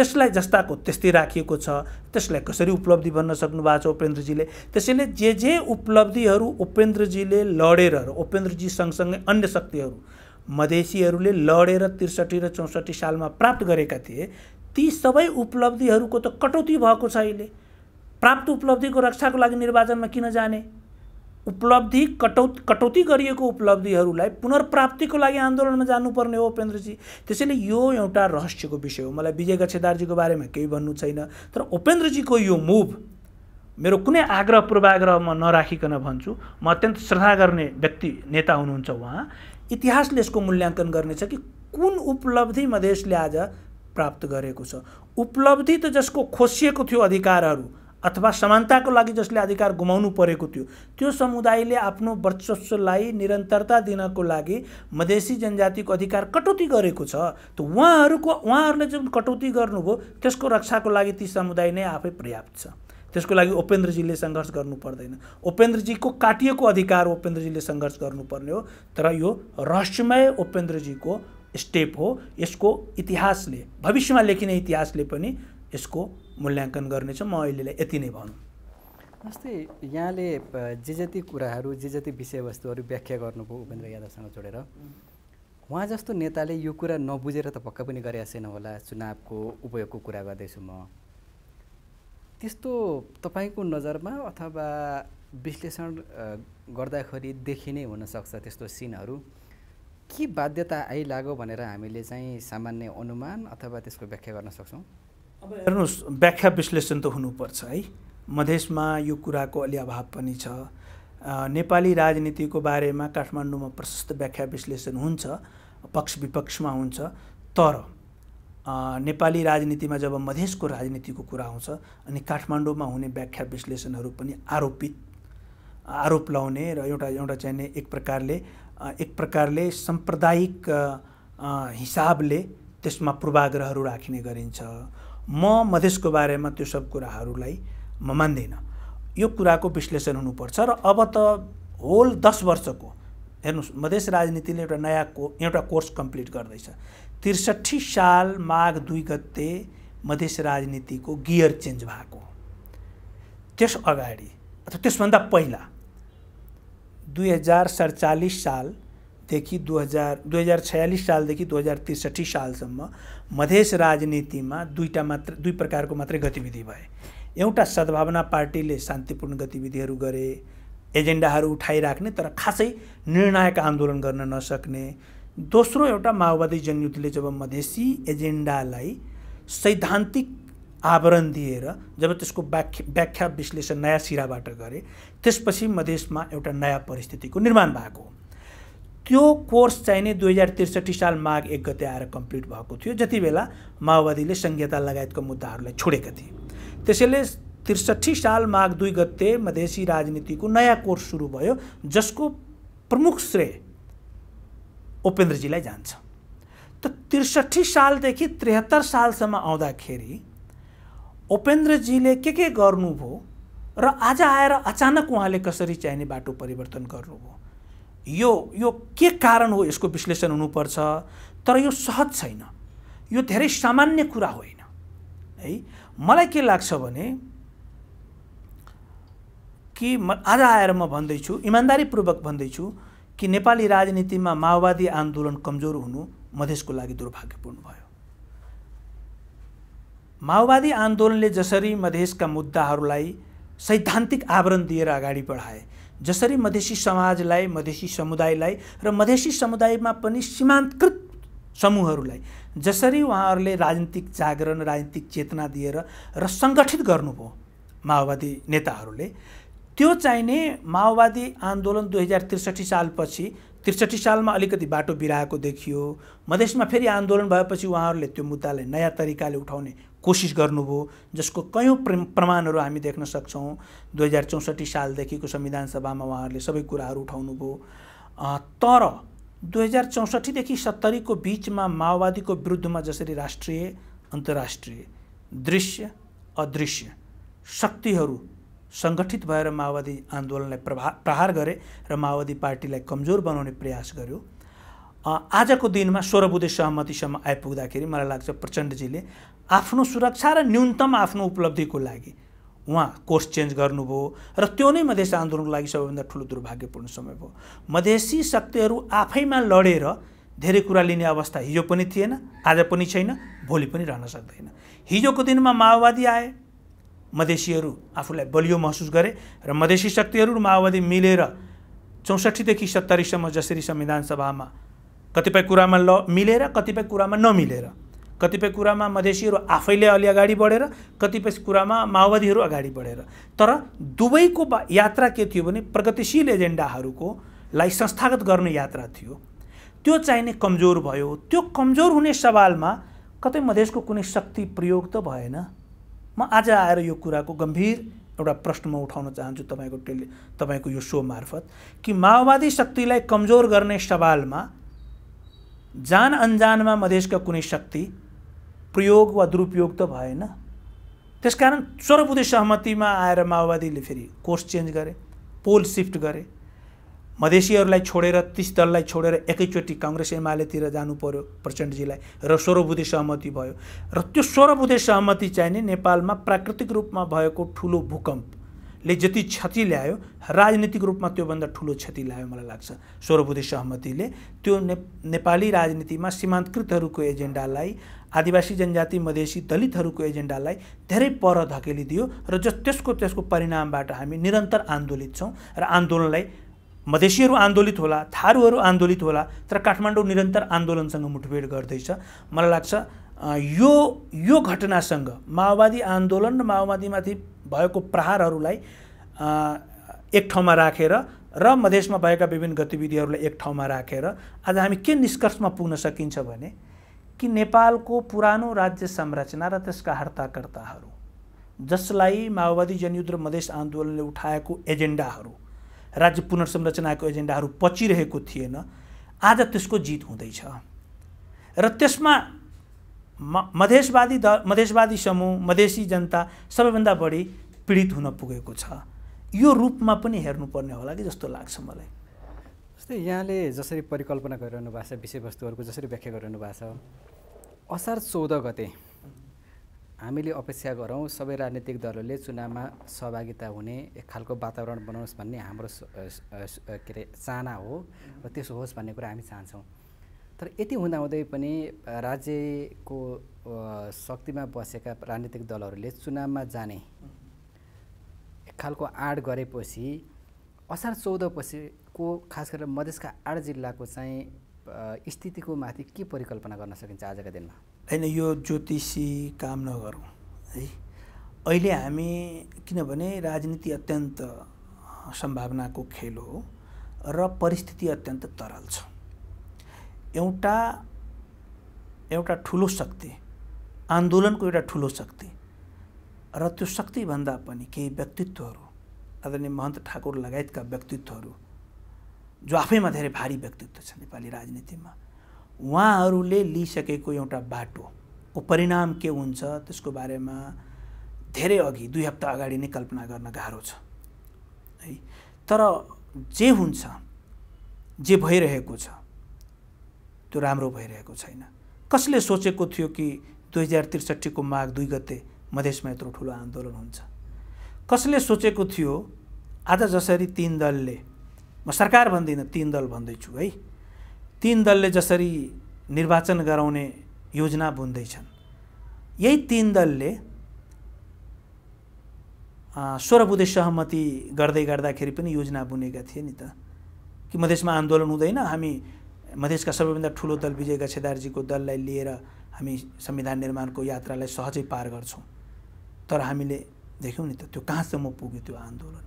त्यसलाई जस्ताको त्यस्तै राखिएको छ त्यसलाई कसरी उपलब्धि भन्न सक्नु भएको छ उपेन्द्रजीले त्यसैले जे जे उपलब्धिहरू उपेन्द्रजीले लडेर र उपेन्द्रजी सँगसँगै अन्य शक्तिहरू मधेसीहरूले लडेर त्रिसठी र चौसठी सालमा प्राप्त गरेका थिए ती सबै उपलब्धिहरूको त कटौती भएको छ अहिले प्राप्त उपलब्धिको रक्षाको लागि निर्वाचनमा किन जाने उपलब्धि कटौ कटौती गरिएको उपलब्धिहरूलाई पुनर्प्राप्तिको लागि आन्दोलनमा जानुपर्ने हो उपेन्द्रजी त्यसैले यो एउटा रहस्यको विषय हो मलाई विजय गच्छेदारजीको बारेमा केही भन्नु छैन तर उपेन्द्रजीको यो मुभ मेरो कुनै आग्रह पूर्वाग्रह म नराखिकन भन्छु म अत्यन्त श्रद्धा गर्ने व्यक्ति नेता हुनुहुन्छ उहाँ इतिहासले यसको मूल्याङ्कन गर्नेछ कि कुन उपलब्धि मधेसले आज प्राप्त गरेको छ उपलब्धि त जसको खोसिएको थियो अधिकारहरू अथवा समानताको लागि जसले अधिकार गुमाउनु परेको थियो त्यो समुदायले आफ्नो वर्चस्वलाई निरन्तरता दिनको लागि मधेसी जनजातिको अधिकार कटौती गरेको छ त उहाँहरूको उहाँहरूले जुन कटौती गर्नुभयो त्यसको रक्षाको लागि ती समुदाय नै आफै पर्याप्त छ त्यसको लागि उपेन्द्रजीले सङ्घर्ष गर्नु पर्दैन उपेन्द्रजीको काटिएको अधिकार उपेन्द्रजीले सङ्घर्ष गर्नुपर्ने हो तर यो रहस्यमय उपेन्द्रजीको स्टेप हो यसको इतिहासले भविष्यमा लेखिने इतिहासले पनि यसको मूल्याङ्कन गर्नेछु म अहिलेलाई यति नै भनौँ जस्तै यहाँले जे जति कुराहरू जे जति विषयवस्तुहरू व्याख्या गर्नुभयो उपेन्द्र यादवसँग जोडेर उहाँ जस्तो नेताले यो कुरा नबुझेर त पक्का पनि गरेका छैन होला चुनावको उपयोगको कुरा गर्दैछु म त्यस्तो तपाईँको नजरमा अथवा विश्लेषण गर्दाखेरि देखि नै हुनसक्छ त्यस्तो सिनहरू के बाध्यता आइलाग्यो भनेर हामीले चाहिँ सामान्य अनुमान अथवा त्यसको व्याख्या गर्न सक्छौँ अब हेर्नुहोस् व्याख्या विश्लेषण त हुनुपर्छ है मधेसमा यो कुराको अलि अभाव पनि छ नेपाली राजनीतिको बारेमा काठमाडौँमा प्रशस्त व्याख्या विश्लेषण हुन्छ पक्ष विपक्षमा हुन्छ तर नेपाली राजनीतिमा जब मधेसको राजनीतिको कुरा आउँछ अनि काठमाडौँमा हुने व्याख्या विश्लेषणहरू पनि आरोपित आरोप लाउने र एउटा एउटा चाहिने एक प्रकारले एक प्रकारले साम्प्रदायिक हिसाबले त्यसमा पूर्वाग्रहहरू राखिने गरिन्छ म मधेसको बारेमा त्यो सब कुराहरूलाई म मान्दिनँ यो कुराको विश्लेषण हुनुपर्छ र अब त होल दस वर्षको हेर्नुहोस् मधेस राजनीतिले एउटा नयाँ को एउटा कोर्स कम्प्लिट गर्दैछ त्रिसठी साल माघ दुई गते मधेस राजनीतिको गियर चेन्ज भएको त्यस अगाडि अथवा त्यसभन्दा पहिला दुई हजार सडचालिस साल देखि दुई हजार दुई हजार छयालिस सालदेखि दुई हजार त्रिसठी सालसम्म मधेस राजनीतिमा दुईवटा मात्र दुई प्रकारको मात्रै गतिविधि भए एउटा सद्भावना पार्टीले शान्तिपूर्ण गतिविधिहरू गरे एजेन्डाहरू उठाइराख्ने तर खासै निर्णायक आन्दोलन गर्न नसक्ने दोस्रो एउटा माओवादी जनयुद्धले जब मधेसी एजेन्डालाई सैद्धान्तिक आवरण दिएर जब त्यसको व्याख्या व्याख्या विश्लेषण नयाँ सिराबाट गरे त्यसपछि मधेसमा एउटा नयाँ परिस्थितिको निर्माण भएको हो त्यो कोर्स चाहिँ नि दुई हजार त्रिसठी साल माघ एक गते आएर कम्प्लिट भएको थियो जति बेला माओवादीले संहिता लगायतको मुद्दाहरूलाई छोडेका थिए त्यसैले त्रिसठी साल माघ दुई गते मधेसी राजनीतिको नयाँ कोर्स सुरु भयो जसको प्रमुख श्रेय उपेन्द्रजीलाई जान्छ त त्रिसठी सालदेखि त्रिहत्तर सालसम्म आउँदाखेरि उपेन्द्रजीले के के गर्नुभयो र आज आएर अचानक उहाँले कसरी चाहिने बाटो परिवर्तन गर्नुभयो यो यो के कारण हो यसको विश्लेषण हुनुपर्छ तर यो सहज छैन यो धेरै सामान्य कुरा होइन है मलाई के लाग्छ भने कि म आज आएर म भन्दैछु इमान्दारीपूर्वक भन्दैछु कि नेपाली राजनीतिमा माओवादी आन्दोलन कमजोर हुनु मधेसको लागि दुर्भाग्यपूर्ण भयो माओवादी आन्दोलनले जसरी मधेसका मुद्दाहरूलाई सैद्धान्तिक आवरण दिएर अगाडि बढाए जसरी मधेसी समाजलाई मधेसी समुदायलाई र मधेसी समुदायमा पनि सीमान्तकृत समूहहरूलाई जसरी उहाँहरूले राजनीतिक जागरण राजनीतिक चेतना दिएर र सङ्गठित गर्नुभयो माओवादी नेताहरूले त्यो चाहिने माओवादी आन्दोलन दुई हजार त्रिसठी सालपछि त्रिसठी सालमा अलिकति बाटो बिराएको देखियो मधेसमा फेरि आन्दोलन भएपछि उहाँहरूले त्यो मुद्दालाई नयाँ तरिकाले उठाउने कोसिस गर्नुभयो जसको कयौँ प्रमाणहरू हामी देख्न सक्छौँ दुई हजार चौसठी सालदेखिको संविधान सभामा उहाँहरूले सबै कुराहरू उठाउनुभयो तर दुई हजार चौसठीदेखि सत्तरीको बिचमा माओवादीको विरुद्धमा जसरी राष्ट्रिय अन्तर्राष्ट्रिय दृश्य अदृश्य शक्तिहरू सङ्गठित भएर माओवादी आन्दोलनलाई प्रभा प्रहार गरे र माओवादी पार्टीलाई कमजोर बनाउने प्रयास गर्यो आजको दिनमा सोह्र बुधे सहमतिसम्म आइपुग्दाखेरि मलाई लाग्छ प्रचण्डजीले आफ्नो सुरक्षा र न्यूनतम आफ्नो उपलब्धिको लागि उहाँ कोर्स चेन्ज गर्नुभयो र त्यो नै मधेस आन्दोलनको लागि सबैभन्दा ठुलो दुर्भाग्यपूर्ण समय भयो मधेसी शक्तिहरू आफैमा लडेर धेरै कुरा लिने अवस्था हिजो पनि थिएन आज पनि छैन भोलि पनि रहन सक्दैन हिजोको दिनमा माओवादी आए मधेसीहरू आफूलाई बलियो महसुस गरे र मधेसी शक्तिहरू माओवादी मिलेर चौसठीदेखि सत्तरीसम्म जसरी संविधान सभामा कतिपय कुरामा ल मिलेर कतिपय कुरामा नमिलेर कतिपय कुरामा मधेसीहरू आफैले अलि अगाडि बढेर कतिपय कुरामा माओवादीहरू अगाडि बढेर तर दुवैको यात्रा के थियो भने प्रगतिशील एजेन्डाहरूको लाई संस्थागत गर्ने यात्रा थियो त्यो चाहिने कमजोर भयो त्यो कमजोर हुने सवालमा कतै मधेसको कुनै शक्ति प्रयोग त भएन म आज आएर यो कुराको गम्भीर एउटा प्रश्न म उठाउन चाहन्छु तपाईँको टेलि तपाईँको यो सो मार्फत कि माओवादी शक्तिलाई कमजोर गर्ने सवालमा जान अन्जानमा मधेसका कुनै शक्ति प्रयोग वा दुरुपयोग त भएन त्यसकारण सर्वबुद्धि सहमतिमा आएर माओवादीले फेरि कोर्स चेन्ज गरे पोल सिफ्ट गरे मधेसीहरूलाई छोडेर तिस दललाई छोडेर एकैचोटि कङ्ग्रेस एमालेतिर जानु पर्यो प्रचण्डजीलाई र स्वरबुद्धि सहमति भयो र त्यो स्वरबुद्धि सहमति चाहिँ नि नेपालमा प्राकृतिक रूपमा भएको ठुलो भूकम्पले जति क्षति ल्यायो राजनीतिक रूपमा त्योभन्दा ठुलो क्षति ल्यायो मलाई लाग्छ स्वरबुद्धि सहमतिले त्यो नेपाली राजनीतिमा सीमान्तकृतहरूको एजेन्डालाई आदिवासी जनजाति मधेसी दलितहरूको एजेन्डालाई धेरै पर धकेलिदियो र जस त्यसको त्यसको परिणामबाट हामी निरन्तर आन्दोलित छौँ र आन्दोलनलाई मधेसीहरू आन्दोलित होला थारूहरू आन्दोलित होला तर काठमाडौँ निरन्तर आन्दोलनसँग मुठभेड गर्दैछ मलाई लाग्छ यो यो घटनासँग माओवादी आन्दोलन र माओवादीमाथि भएको प्रहारहरूलाई एक ठाउँमा राखेर र मधेसमा भएका विभिन्न गतिविधिहरूलाई एक ठाउँमा राखेर आज हामी के निष्कर्षमा पुग्न सकिन्छ भने कि नेपालको पुरानो राज्य संरचना र त्यसका हर्ताकर्ताहरू जसलाई माओवादी जनयुद्ध र मधेस आन्दोलनले उठाएको एजेन्डाहरू राज्य पुनर्संरचनाको एजेन्डाहरू पचिरहेको थिएन आज त्यसको जित हुँदैछ र त्यसमा मधेसवादी द मधेसवादी समूह मधेसी जनता सबैभन्दा बढी पीडित हुन पुगेको छ यो रूपमा पनि हेर्नुपर्ने होला कि जस्तो लाग्छ मलाई जस्तै यहाँले जसरी परिकल्पना गरिरहनु भएको छ विषयवस्तुहरूको जसरी व्याख्या गरिरहनु भएको छ असार चौध गते हामीले अपेक्षा गरौँ सबै राजनीतिक दलहरूले चुनावमा सहभागिता हुने एक खालको वातावरण बनाओस् भन्ने हाम्रो के अरे चाहना हो र त्यसो होस् भन्ने कुरा हामी चाहन्छौँ तर यति हुँदाहुँदै पनि राज्यको शक्तिमा बसेका राजनीतिक दलहरूले चुनावमा जाने एक खालको आँट गरेपछि असार चौधपछि को खास गरेर मधेसका आठ जिल्लाको चाहिँ स्थितिको माथि के परिकल्पना गर्न सकिन्छ आजका दिनमा होइन यो ज्योतिषी काम नगरौँ है अहिले हामी किनभने राजनीति अत्यन्त सम्भावनाको खेल हो र परिस्थिति अत्यन्त तरल छ एउटा एउटा ठुलो शक्ति आन्दोलनको एउटा ठुलो शक्ति र त्यो शक्तिभन्दा पनि केही व्यक्तित्वहरू आदरणीय महन्त ठाकुर लगायतका व्यक्तित्वहरू जो आफैमा धेरै भारी व्यक्तित्व छ नेपाली राजनीतिमा उहाँहरूले लिइसकेको एउटा बाटो को परिणाम के हुन्छ त्यसको बारेमा धेरै अघि दुई हप्ता अगाडि नै कल्पना गर्न गाह्रो छ है तर जे हुन्छ जे भइरहेको छ त्यो राम्रो भइरहेको छैन कसले सोचेको थियो कि दुई हजार त्रिसठीको माघ दुई गते मधेसमा यत्रो ठुलो आन्दोलन हुन्छ कसले सोचेको थियो आज जसरी तिन दलले म सरकार भन्दिनँ तिन दल भन्दैछु है तिन दलले जसरी निर्वाचन गराउने योजना बुन्दैछन् यही तिन दलले स्वर बुधे सहमति गर्दै गर्दाखेरि पनि योजना बुनेका थिए नि त कि मधेसमा आन्दोलन हुँदैन हामी मधेसका सबैभन्दा ठुलो दल विजय गछेदारजीको दललाई लिएर हामी संविधान निर्माणको यात्रालाई सहजै पार गर्छौँ तर हामीले देख्यौँ नि त त्यो कहाँसम्म पुग्यो त्यो आन्दोलन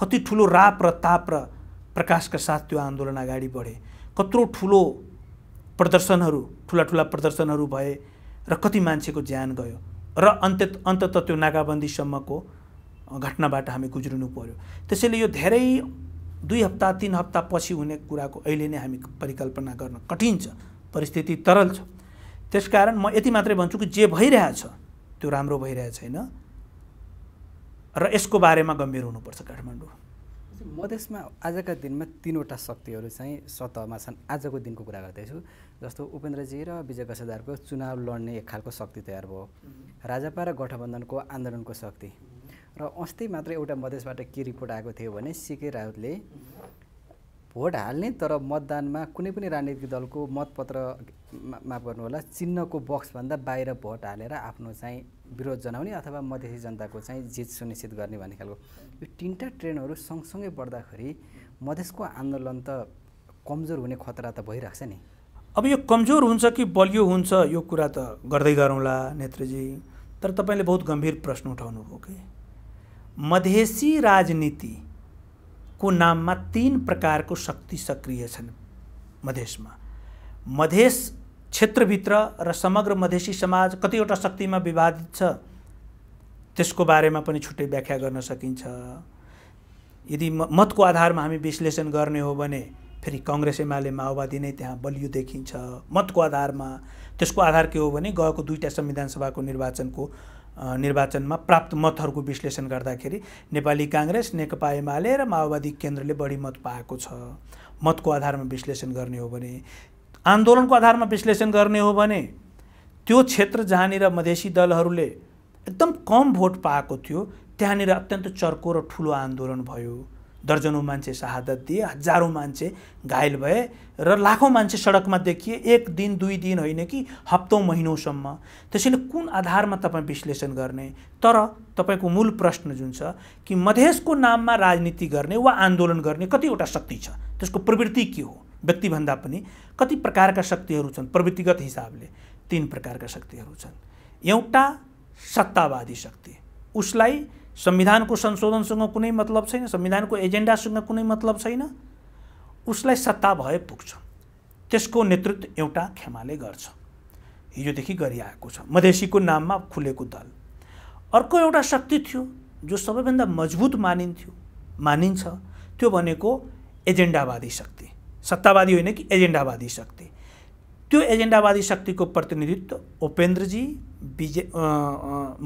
कति ठुलो राप र ताप र प्रकाशका साथ त्यो आन्दोलन अगाडि बढे कत्रो ठुलो प्रदर्शनहरू ठुला ठुला प्रदर्शनहरू भए र कति मान्छेको ज्यान गयो र अन्त्य अन्तत त्यो नाकाबन्दीसम्मको घटनाबाट हामी गुज्रिनु पर्यो त्यसैले यो धेरै दुई हप्ता तिन हप्ता पछि हुने कुराको अहिले नै हामी परिकल्पना गर्न कठिन छ परिस्थिति तरल छ त्यसकारण म यति मात्रै भन्छु कि जे भइरहेछ त्यो राम्रो भइरहेको छैन र यसको बारेमा गम्भीर हुनुपर्छ काठमाडौँ मधेसमा आजका दिनमा तिनवटा शक्तिहरू चाहिँ सतहमा छन् आजको दिनको कुरा गर्दैछु जस्तो उपेन्द्रजी र विजय गसेदारको चुनाव लड्ने एक खालको शक्ति तयार भयो राजापा र गठबन्धनको आन्दोलनको शक्ति र अस्ति मात्र एउटा मधेसबाट के रिपोर्ट आएको थियो भने सिके राउतले भोट हाल्ने तर मतदानमा कुनै पनि राजनीतिक दलको मतपत्र माफ होला चिन्हको बक्सभन्दा बाहिर भोट हालेर आफ्नो चाहिँ विरोध जनाउने अथवा मधेसी जनताको चाहिँ जित सुनिश्चित गर्ने भन्ने खालको यो तिनवटा ट्रेन्डहरू सँगसँगै बढ्दाखेरि मधेसको आन्दोलन त कमजोर हुने खतरा त भइरहेको छ नि अब यो कमजोर हुन्छ कि बलियो हुन्छ यो कुरा त गर्दै गरौँला नेत्रजी तर तपाईँले बहुत गम्भीर प्रश्न उठाउनुभयो कि मधेसी राजनीति को नाममा तिन प्रकारको शक्ति सक्रिय छन् मधेसमा मधेस क्षेत्रभित्र र समग्र मधेसी समाज कतिवटा शक्तिमा विवादित छ त्यसको बारेमा पनि छुट्टै व्याख्या गर्न सकिन्छ यदि म मतको आधारमा हामी विश्लेषण गर्ने हो भने फेरि कङ्ग्रेस एमाले माओवादी नै त्यहाँ बलियो देखिन्छ मतको आधारमा त्यसको आधार के हो भने गएको दुईवटा संविधान सभाको निर्वाचनको निर्वाचनमा प्राप्त मतहरूको विश्लेषण गर्दाखेरि नेपाली काङ्ग्रेस नेकपा एमाले र माओवादी केन्द्रले बढी मत पाएको छ मतको आधारमा विश्लेषण गर्ने हो भने आन्दोलनको आधारमा विश्लेषण गर्ने हो भने त्यो क्षेत्र जहाँनिर मधेसी दलहरूले एकदम कम भोट पाएको थियो त्यहाँनिर अत्यन्त चर्को र ठुलो आन्दोलन भयो दर्जनौँ मान्छे शहादत दिए हजारौँ मान्छे घायल भए र लाखौँ मान्छे सडकमा देखिए एक दिन दुई दिन होइन कि हप्तौँ महिनौसम्म त्यसैले कुन आधारमा तपाईँ विश्लेषण गर्ने तर तपाईँको मूल प्रश्न जुन छ कि मधेसको नाममा राजनीति गर्ने वा आन्दोलन गर्ने कतिवटा शक्ति छ त्यसको प्रवृत्ति के हो व्यक्तिभन्दा पनि कति प्रकारका शक्तिहरू छन् प्रवृत्तिगत हिसाबले तिन प्रकारका शक्तिहरू छन् एउटा सत्तावादी शक्ति उसलाई संविधानको संशोधनसँग कुनै मतलब छैन संविधानको एजेन्डासँग कुनै मतलब छैन उसलाई सत्ता भए पुग्छ त्यसको नेतृत्व एउटा खेमाले गर्छ हिजोदेखि गरिआएको छ मधेसीको नाममा खुलेको दल अर्को एउटा शक्ति थियो जो सबैभन्दा मजबुत मानिन्थ्यो मानिन्छ त्यो भनेको एजेन्डावादी शक्ति सत्तावादी होइन कि एजेन्डावादी शक्ति त्यो एजेन्डावादी शक्तिको प्रतिनिधित्व उपेन्द्रजी विजय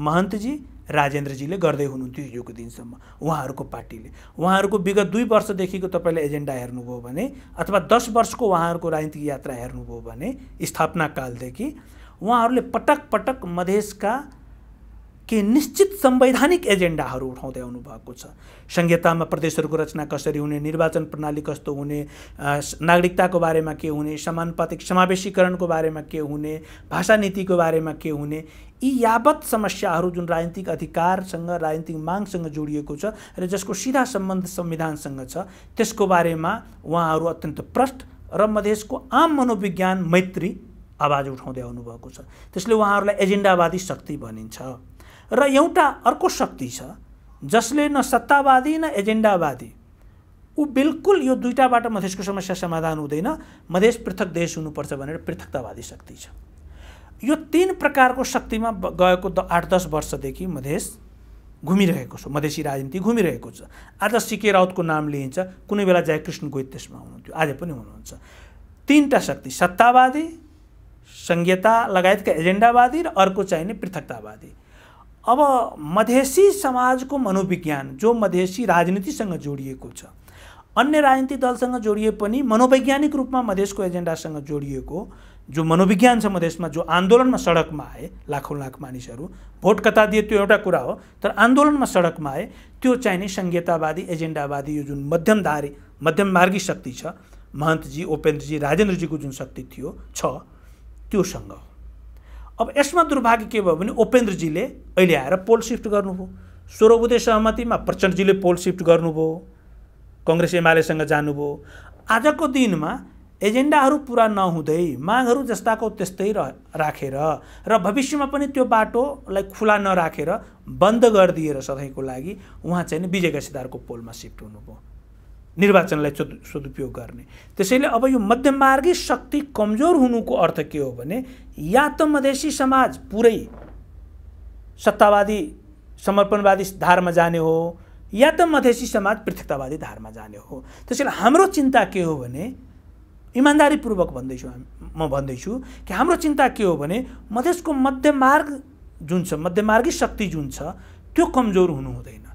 महन्तजी राजेन्द्रजीले गर्दै हुनुहुन्थ्यो हिजोको दिनसम्म उहाँहरूको पार्टीले उहाँहरूको विगत दुई वर्षदेखिको तपाईँले एजेन्डा हेर्नुभयो भने अथवा दस वर्षको उहाँहरूको राजनीतिक यात्रा हेर्नुभयो भने स्थापना कालदेखि उहाँहरूले पटक पटक मधेसका के निश्चित संवैधानिक एजेन्डाहरू उठाउँदै आउनुभएको छ संहितामा प्रदेशहरूको रचना कसरी हुने निर्वाचन प्रणाली कस्तो हुने नागरिकताको बारेमा के हुने समानुपातिक समावेशीकरणको बारेमा के हुने भाषा नीतिको बारेमा के हुने यी यावत समस्याहरू जुन राजनीतिक अधिकारसँग राजनीतिक मागसँग जोडिएको छ र जसको सिधा सम्बन्ध संविधानसँग छ त्यसको बारेमा उहाँहरू अत्यन्त प्रष्ट र मधेसको आम मनोविज्ञान मैत्री आवाज उठाउँदै आउनुभएको छ त्यसले उहाँहरूलाई एजेन्डावादी शक्ति भनिन्छ र एउटा अर्को शक्ति छ जसले न सत्तावादी न एजेन्डावादी ऊ बिल्कुल यो दुइटाबाट मधेसको समस्या समाधान हुँदैन मधेस पृथक देश हुनुपर्छ भनेर पृथकतावादी शक्ति छ यो तिन प्रकारको शक्तिमा गएको द आठ दस वर्षदेखि मधेस घुमिरहेको छ मधेसी राजनीति घुमिरहेको छ आज सिके राउतको नाम लिइन्छ कुनै बेला जयकृष्ण गोइत त्यसमा हुनुहुन्थ्यो आज पनि हुनुहुन्छ तिनवटा शक्ति सत्तावादी संहिता लगायतका एजेन्डावादी र अर्को चाहिने पृथकतावादी अब मधेसी समाजको मनोविज्ञान जो मधेसी राजनीतिसँग जोडिएको छ अन्य राजनीतिक दलसँग जोडिए पनि मनोवैज्ञानिक रूपमा मधेसको एजेन्डासँग जोडिएको जो मनोविज्ञान छ मधेसमा जो आन्दोलनमा सडकमा आए लाखौँ लाख मानिसहरू भोट कता दिए त्यो एउटा कुरा हो तर आन्दोलनमा सडकमा आए त्यो चाहिने सङ्घीयतावादी एजेन्डावादी यो जुन मध्यमधारी मध्यममार्गी शक्ति छ महन्तजी उपेन्द्रजी राजेन्द्रजीको जुन शक्ति थियो छ त्योसँग हो अब यसमा दुर्भाग्य के भयो भने उपेन्द्रजीले अहिले आएर पोल सिफ्ट गर्नुभयो उदय सहमतिमा प्रचण्डजीले पोल सिफ्ट गर्नुभयो कङ्ग्रेस एमालेसँग जानुभयो आजको दिनमा एजेन्डाहरू पुरा नहुँदै मागहरू जस्ताको त्यस्तै र राखेर र भविष्यमा पनि त्यो बाटोलाई खुला नराखेर बन्द गरिदिएर सधैँको लागि उहाँ चाहिँ विजय गसिदारको पोलमा सिफ्ट हुनुभयो निर्वाचनलाई सदुपयोग गर्ने त्यसैले अब यो मध्यमार्गी शक्ति कमजोर हुनुको अर्थ के हो भने या त मधेसी समाज पुरै सत्तावादी समर्पणवादी धारमा जाने हो या त मधेसी समाज पृथकतावादी धारमा जाने हो त्यसैले हाम्रो चिन्ता के हो भने इमान्दारीपूर्वक भन्दैछु म भन्दैछु कि हाम्रो चिन्ता के हो भने मधेसको मध्यमार्ग जुन छ मध्यमार्गी शक्ति जुन छ त्यो कमजोर हुनु हुँदैन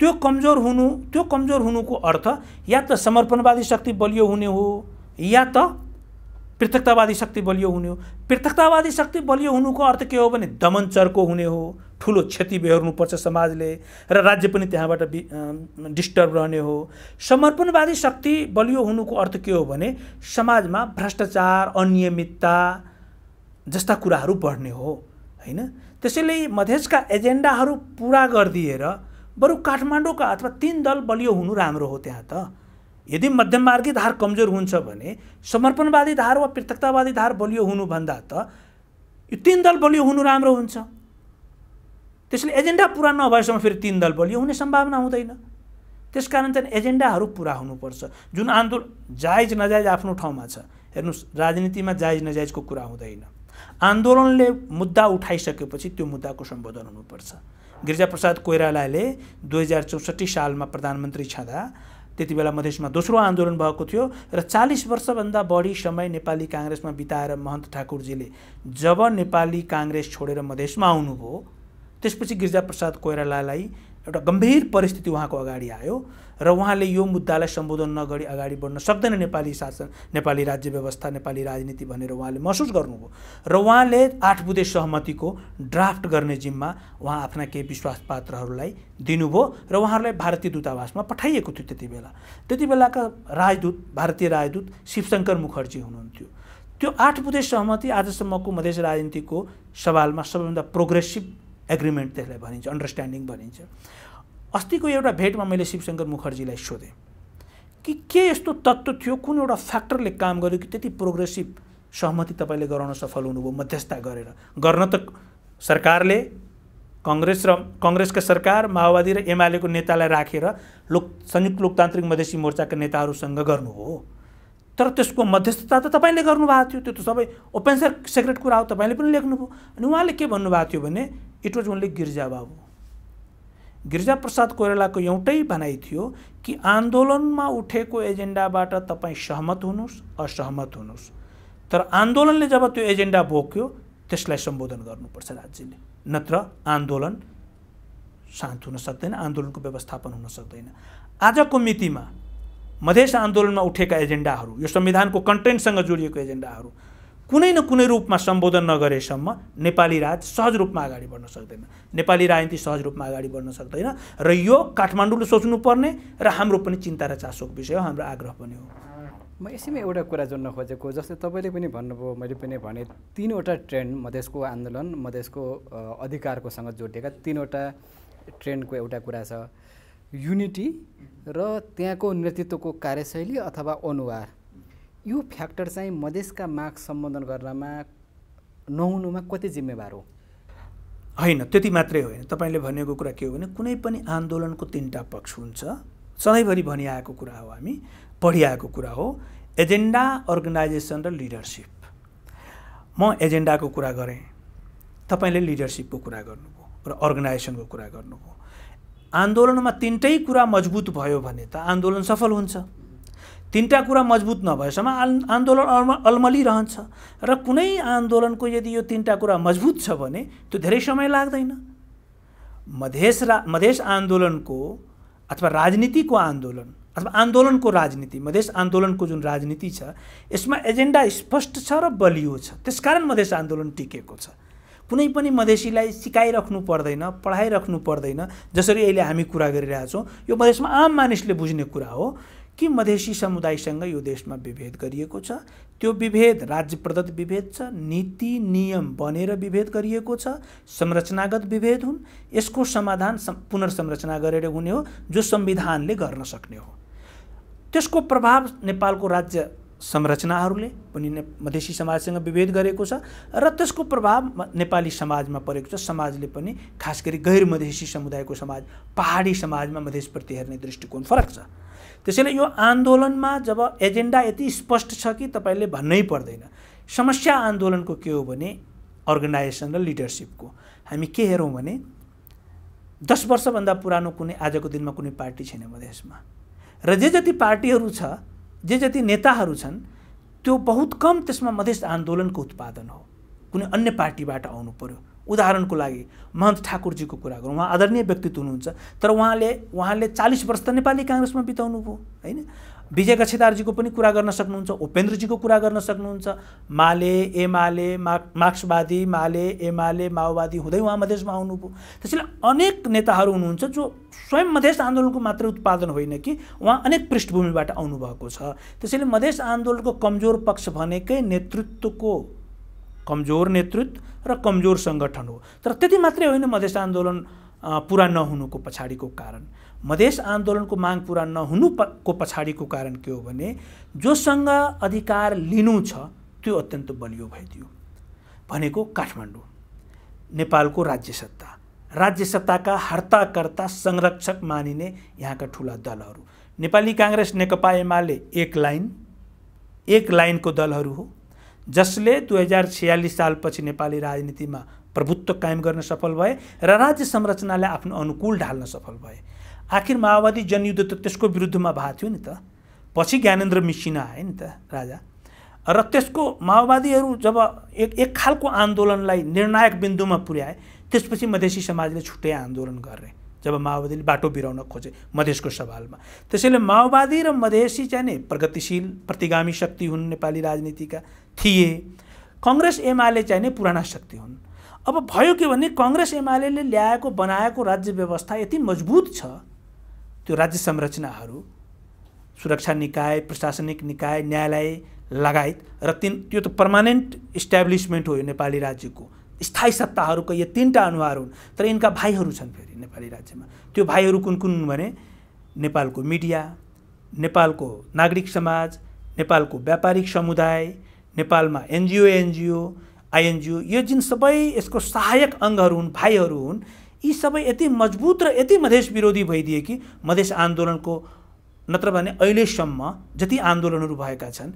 त्यो कमजोर हुनु त्यो कमजोर हुनुको अर्थ या त समर्पणवादी शक्ति बलियो हुने हो या त पृथकतावादी शक्ति बलियो हुने हो पृथकतावादी शक्ति बलियो हुनुको अर्थ के हो भने दमन चर्को हुने हो ठुलो क्षति बेहोर्नुपर्छ समाजले र राज्य पनि त्यहाँबाट डिस्टर्ब रहने हो समर्पणवादी शक्ति बलियो हुनुको अर्थ के हो भने समाजमा भ्रष्टाचार अनियमितता जस्ता कुराहरू बढ्ने हो होइन त्यसैले मधेसका एजेन्डाहरू पुरा गरिदिएर बरु काठमाडौँका अथवा तिन दल बलियो हुनु राम्रो हो त्यहाँ त यदि मध्यममार्गी धार कमजोर हुन्छ भने समर्पणवादी धार वा पृथकतावादी धार बलियो हुनुभन्दा त यो तिन दल बलियो हुनु राम्रो हुन्छ त्यसले एजेन्डा पुरा नभएसम्म फेरि तिन दल बलियो हुने सम्भावना हुँदैन त्यस कारण चाहिँ एजेन्डाहरू पुरा हुनुपर्छ जुन आन्दोलन जायज नजायज आफ्नो ठाउँमा छ हेर्नुहोस् राजनीतिमा जायज नजायजको कुरा हुँदैन आन्दोलनले मुद्दा उठाइसकेपछि त्यो मुद्दाको सम्बोधन हुनुपर्छ गिरिजाप्रसाद कोइरालाले दुई हजार चौसठी सालमा प्रधानमन्त्री छँदा त्यति बेला मधेसमा दोस्रो आन्दोलन भएको थियो र चालिस वर्षभन्दा बढी समय नेपाली काङ्ग्रेसमा बिताएर महन्त ठाकुरजीले जब नेपाली काङ्ग्रेस छोडेर मधेसमा आउनुभयो त्यसपछि गिरिजाप्रसाद कोइरालालाई एउटा गम्भीर परिस्थिति उहाँको अगाडि आयो र उहाँले यो मुद्दालाई सम्बोधन नगरी अगाडि बढ्न सक्दैन नेपाली शासन नेपाली राज्य व्यवस्था नेपाली राजनीति भनेर उहाँले महसुस गर्नुभयो र उहाँले आठ बुधे सहमतिको ड्राफ्ट गर्ने जिम्मा उहाँ आफ्ना केही विश्वास पात्रहरूलाई दिनुभयो र उहाँहरूलाई भारतीय दूतावासमा पठाइएको थियो त्यति बेला त्यति बेलाका राजदूत भारतीय राजदूत शिवशङ्कर मुखर्जी हुनुहुन्थ्यो त्यो आठ बुधे सहमति आजसम्मको मधेस राजनीतिको सवालमा सबैभन्दा प्रोग्रेसिभ एग्रिमेन्ट त्यसलाई भनिन्छ अन्डरस्ट्यान्डिङ भनिन्छ अस्तिको एउटा भेटमा मैले शिवशङ्कर मुखर्जीलाई सोधेँ कि के यस्तो तत्त्व थियो कुन एउटा फ्याक्टरले काम गर्यो कि त्यति प्रोग्रेसिभ सहमति तपाईँले गराउन सफल हुनुभयो मध्यस्थता गरेर गर्न त सरकारले कङ्ग्रेस र कङ्ग्रेसका सरकार माओवादी र एमालेको नेतालाई राखेर लोक संयुक्त लोकतान्त्रिक मधेसी मोर्चाका नेताहरूसँग गर्नु हो तर त्यसको मध्यस्थता त तपाईँले गर्नुभएको थियो त्यो त सबै ओपेन सेक्रेट कुरा हो तपाईँले पनि लेख्नुभयो अनि उहाँले के भन्नुभएको थियो भने इट वाज ओन्ली गिर्जा बाबु गिरिजाप्रसाद कोइरालाको एउटै भनाइ थियो कि आन्दोलनमा उठेको एजेन्डाबाट तपाईँ सहमत हुनुहोस् असहमत हुनुहोस् तर आन्दोलनले जब त्यो एजेन्डा बोक्यो त्यसलाई सम्बोधन गर्नुपर्छ राज्यले नत्र आन्दोलन शान्त हुन सक्दैन आन्दोलनको व्यवस्थापन हुन सक्दैन आजको मितिमा मधेस आन्दोलनमा उठेका एजेन्डाहरू यो संविधानको कन्टेन्टसँग जोडिएको एजेन्डाहरू कुनै न कुनै रूपमा सम्बोधन नगरेसम्म नेपाली राज सहज रूपमा अगाडि बढ्न सक्दैन नेपाली राजनीति सहज रूपमा अगाडि बढ्न सक्दैन र यो काठमाडौँले सोच्नुपर्ने र हाम्रो पनि चिन्ता र चासोको विषय हो हाम्रो आग्रह पनि हो म यसैमा एउटा कुरा जोड्न खोजेको जस्तै तपाईँले पनि भन्नुभयो मैले पनि भने तिनवटा ट्रेन्ड मधेसको आन्दोलन मधेसको अधिकारकोसँग जोडिएका तिनवटा ट्रेन्डको एउटा कुरा छ युनिटी र त्यहाँको नेतृत्वको कार्यशैली अथवा अनुहार यो फ्याक्टर चाहिँ मधेसका माग सम्बोधन गर्नमा नहुनुमा कति जिम्मेवार हो होइन त्यति मात्रै होइन तपाईँले भनेको कुरा के हो भने कुनै पनि आन्दोलनको तिनवटा पक्ष हुन्छ सधैँभरि भनिआएको कुरा हो हामी पढिआएको कुरा हो एजेन्डा अर्गनाइजेसन र लिडरसिप म एजेन्डाको कुरा गरेँ तपाईँले लिडरसिपको कुरा गर्नुभयो र अर्गनाइजेसनको कुरा गर्नुभयो आन्दोलनमा तिनटै कुरा मजबुत भयो भने त आन्दोलन सफल हुन्छ तिनवटा कुरा मजबुत नभएसम्म आन्दोलन अल्म अल्मलिरहन्छ र कुनै आन्दोलनको यदि यो तिनवटा कुरा मजबुत छ भने त्यो धेरै समय लाग्दैन मधेस रा मधेस आन्दोलनको अथवा राजनीतिको आन्दोलन अथवा आन्दोलनको राजनीति मधेस आन्दोलनको जुन राजनीति छ यसमा एजेन्डा स्पष्ट छ र बलियो छ त्यसकारण मधेस आन्दोलन टिकेको छ कुनै पनि मधेसीलाई सिकाइराख्नु पर्दैन पढाइराख्नु पर्दैन जसरी अहिले हामी कुरा गरिरहेछौँ यो मधेसमा आम मानिसले बुझ्ने कुरा हो कि मधेसी समुदायसँग यो देशमा विभेद गरिएको छ त्यो विभेद राज्य प्रदत्त विभेद छ नीति नियम बनेर विभेद गरिएको छ संरचनागत विभेद हुन् यसको समाधान पुनर्संरचना गरेर हुने हो जो संविधानले गर्न सक्ने हो त्यसको प्रभाव नेपालको राज्य संरचनाहरूले पनि ने मधेसी समाजसँग विभेद गरेको छ र त्यसको प्रभाव नेपाली समाजमा परेको छ समाजले पनि खास गरी गैर मधेसी समुदायको समाज पहाडी समाजमा मधेसप्रति हेर्ने दृष्टिकोण फरक छ त्यसैले यो आन्दोलनमा जब एजेन्डा यति स्पष्ट छ कि तपाईँले भन्नै पर्दैन समस्या आन्दोलनको के हो भने अर्गनाइजेसन र लिडरसिपको हामी के हेरौँ भने दस वर्षभन्दा पुरानो कुनै आजको दिनमा कुनै पार्टी छैन मधेसमा र जे जति पार्टीहरू छ जे जति नेताहरू छन् त्यो बहुत कम त्यसमा मधेस आन्दोलनको उत्पादन हो कुनै अन्य पार्टीबाट आउनु पर्यो उदाहरणको लागि महन्त ठाकुरजीको कुरा गरौँ उहाँ आदरणीय व्यक्तित्व हुनुहुन्छ तर उहाँले उहाँले चालिस वर्ष त नेपाली काङ्ग्रेसमा बिताउनु भयो होइन विजय गछेदारजीको पनि कुरा गर्न सक्नुहुन्छ उपेन्द्रजीको कुरा गर्न सक्नुहुन्छ माले एमाले मा मार्क्सवादी माले एमाले माओवादी हुँदै उहाँ मधेसमा आउनुभयो त्यसैले अनेक नेताहरू हुनुहुन्छ जो स्वयं मधेस आन्दोलनको मात्रै उत्पादन होइन कि उहाँ अनेक पृष्ठभूमिबाट आउनुभएको छ त्यसैले मधेस आन्दोलनको कमजोर पक्ष भनेकै नेतृत्वको कमजोर नेतृत्व र कमजोर सङ्गठन हो तर त्यति मात्रै होइन मधेस आन्दोलन पुरा नहुनुको पछाडिको कारण मधेस आन्दोलनको माग पुरा नहुनुको को पछाडिको कारण के हो भने जोसँग अधिकार लिनु छ त्यो अत्यन्त बलियो भइदियो भनेको काठमाडौँ नेपालको राज्य सत्ता राज्य सत्ताका हर्ताकर्ता संरक्षक मानिने यहाँका ठुला दलहरू नेपाली काङ्ग्रेस नेकपा एमाले एक लाइन एक लाइनको दलहरू हो जसले दुई हजार छ्यालिस सालपछि नेपाली राजनीतिमा प्रभुत्व कायम गर्न सफल भए र राज्य संरचनालाई आफ्नो अनुकूल ढाल्न सफल भए आखिर माओवादी जनयुद्ध त त्यसको विरुद्धमा भएको थियो नि त पछि ज्ञानेन्द्र मिसिना आए नि त राजा र त्यसको माओवादीहरू जब एक एक खालको आन्दोलनलाई निर्णायक बिन्दुमा पुर्याए त्यसपछि मधेसी समाजले छुट्टै आन्दोलन गरे जब माओवादीले बाटो बिराउन खोजे मधेसको सवालमा त्यसैले माओवादी र मधेसी चाहिँ नि प्रगतिशील प्रतिगामी शक्ति हुन् नेपाली राजनीतिका थिए कङ्ग्रेस एमाले चाहिँ नै पुराना शक्ति हुन् अब भयो के भने कङ्ग्रेस एमाले ल्याएको बनाएको राज्य व्यवस्था यति मजबुत छ त्यो राज्य संरचनाहरू सुरक्षा निकाय प्रशासनिक निकाय न्यायालय लगायत र तिन त्यो त पर्मानेन्ट इस्ट्याब्लिसमेन्ट हो यो नेपाली राज्यको स्थायी सत्ताहरूको यो तिनवटा अनुहार हुन् तर यिनका भाइहरू छन् फेरि नेपाली राज्यमा त्यो भाइहरू कुन कुन हुन् भने नेपालको मिडिया नेपालको नागरिक समाज नेपालको व्यापारिक समुदाय नेपालमा एनजिओ एनजिओ आइएनजिओ यो जुन सबै यसको सहायक अङ्गहरू हुन् भाइहरू हुन् यी सबै यति मजबुत र यति मधेस विरोधी भइदिए कि मधेस आन्दोलनको नत्र भने अहिलेसम्म जति आन्दोलनहरू भएका छन्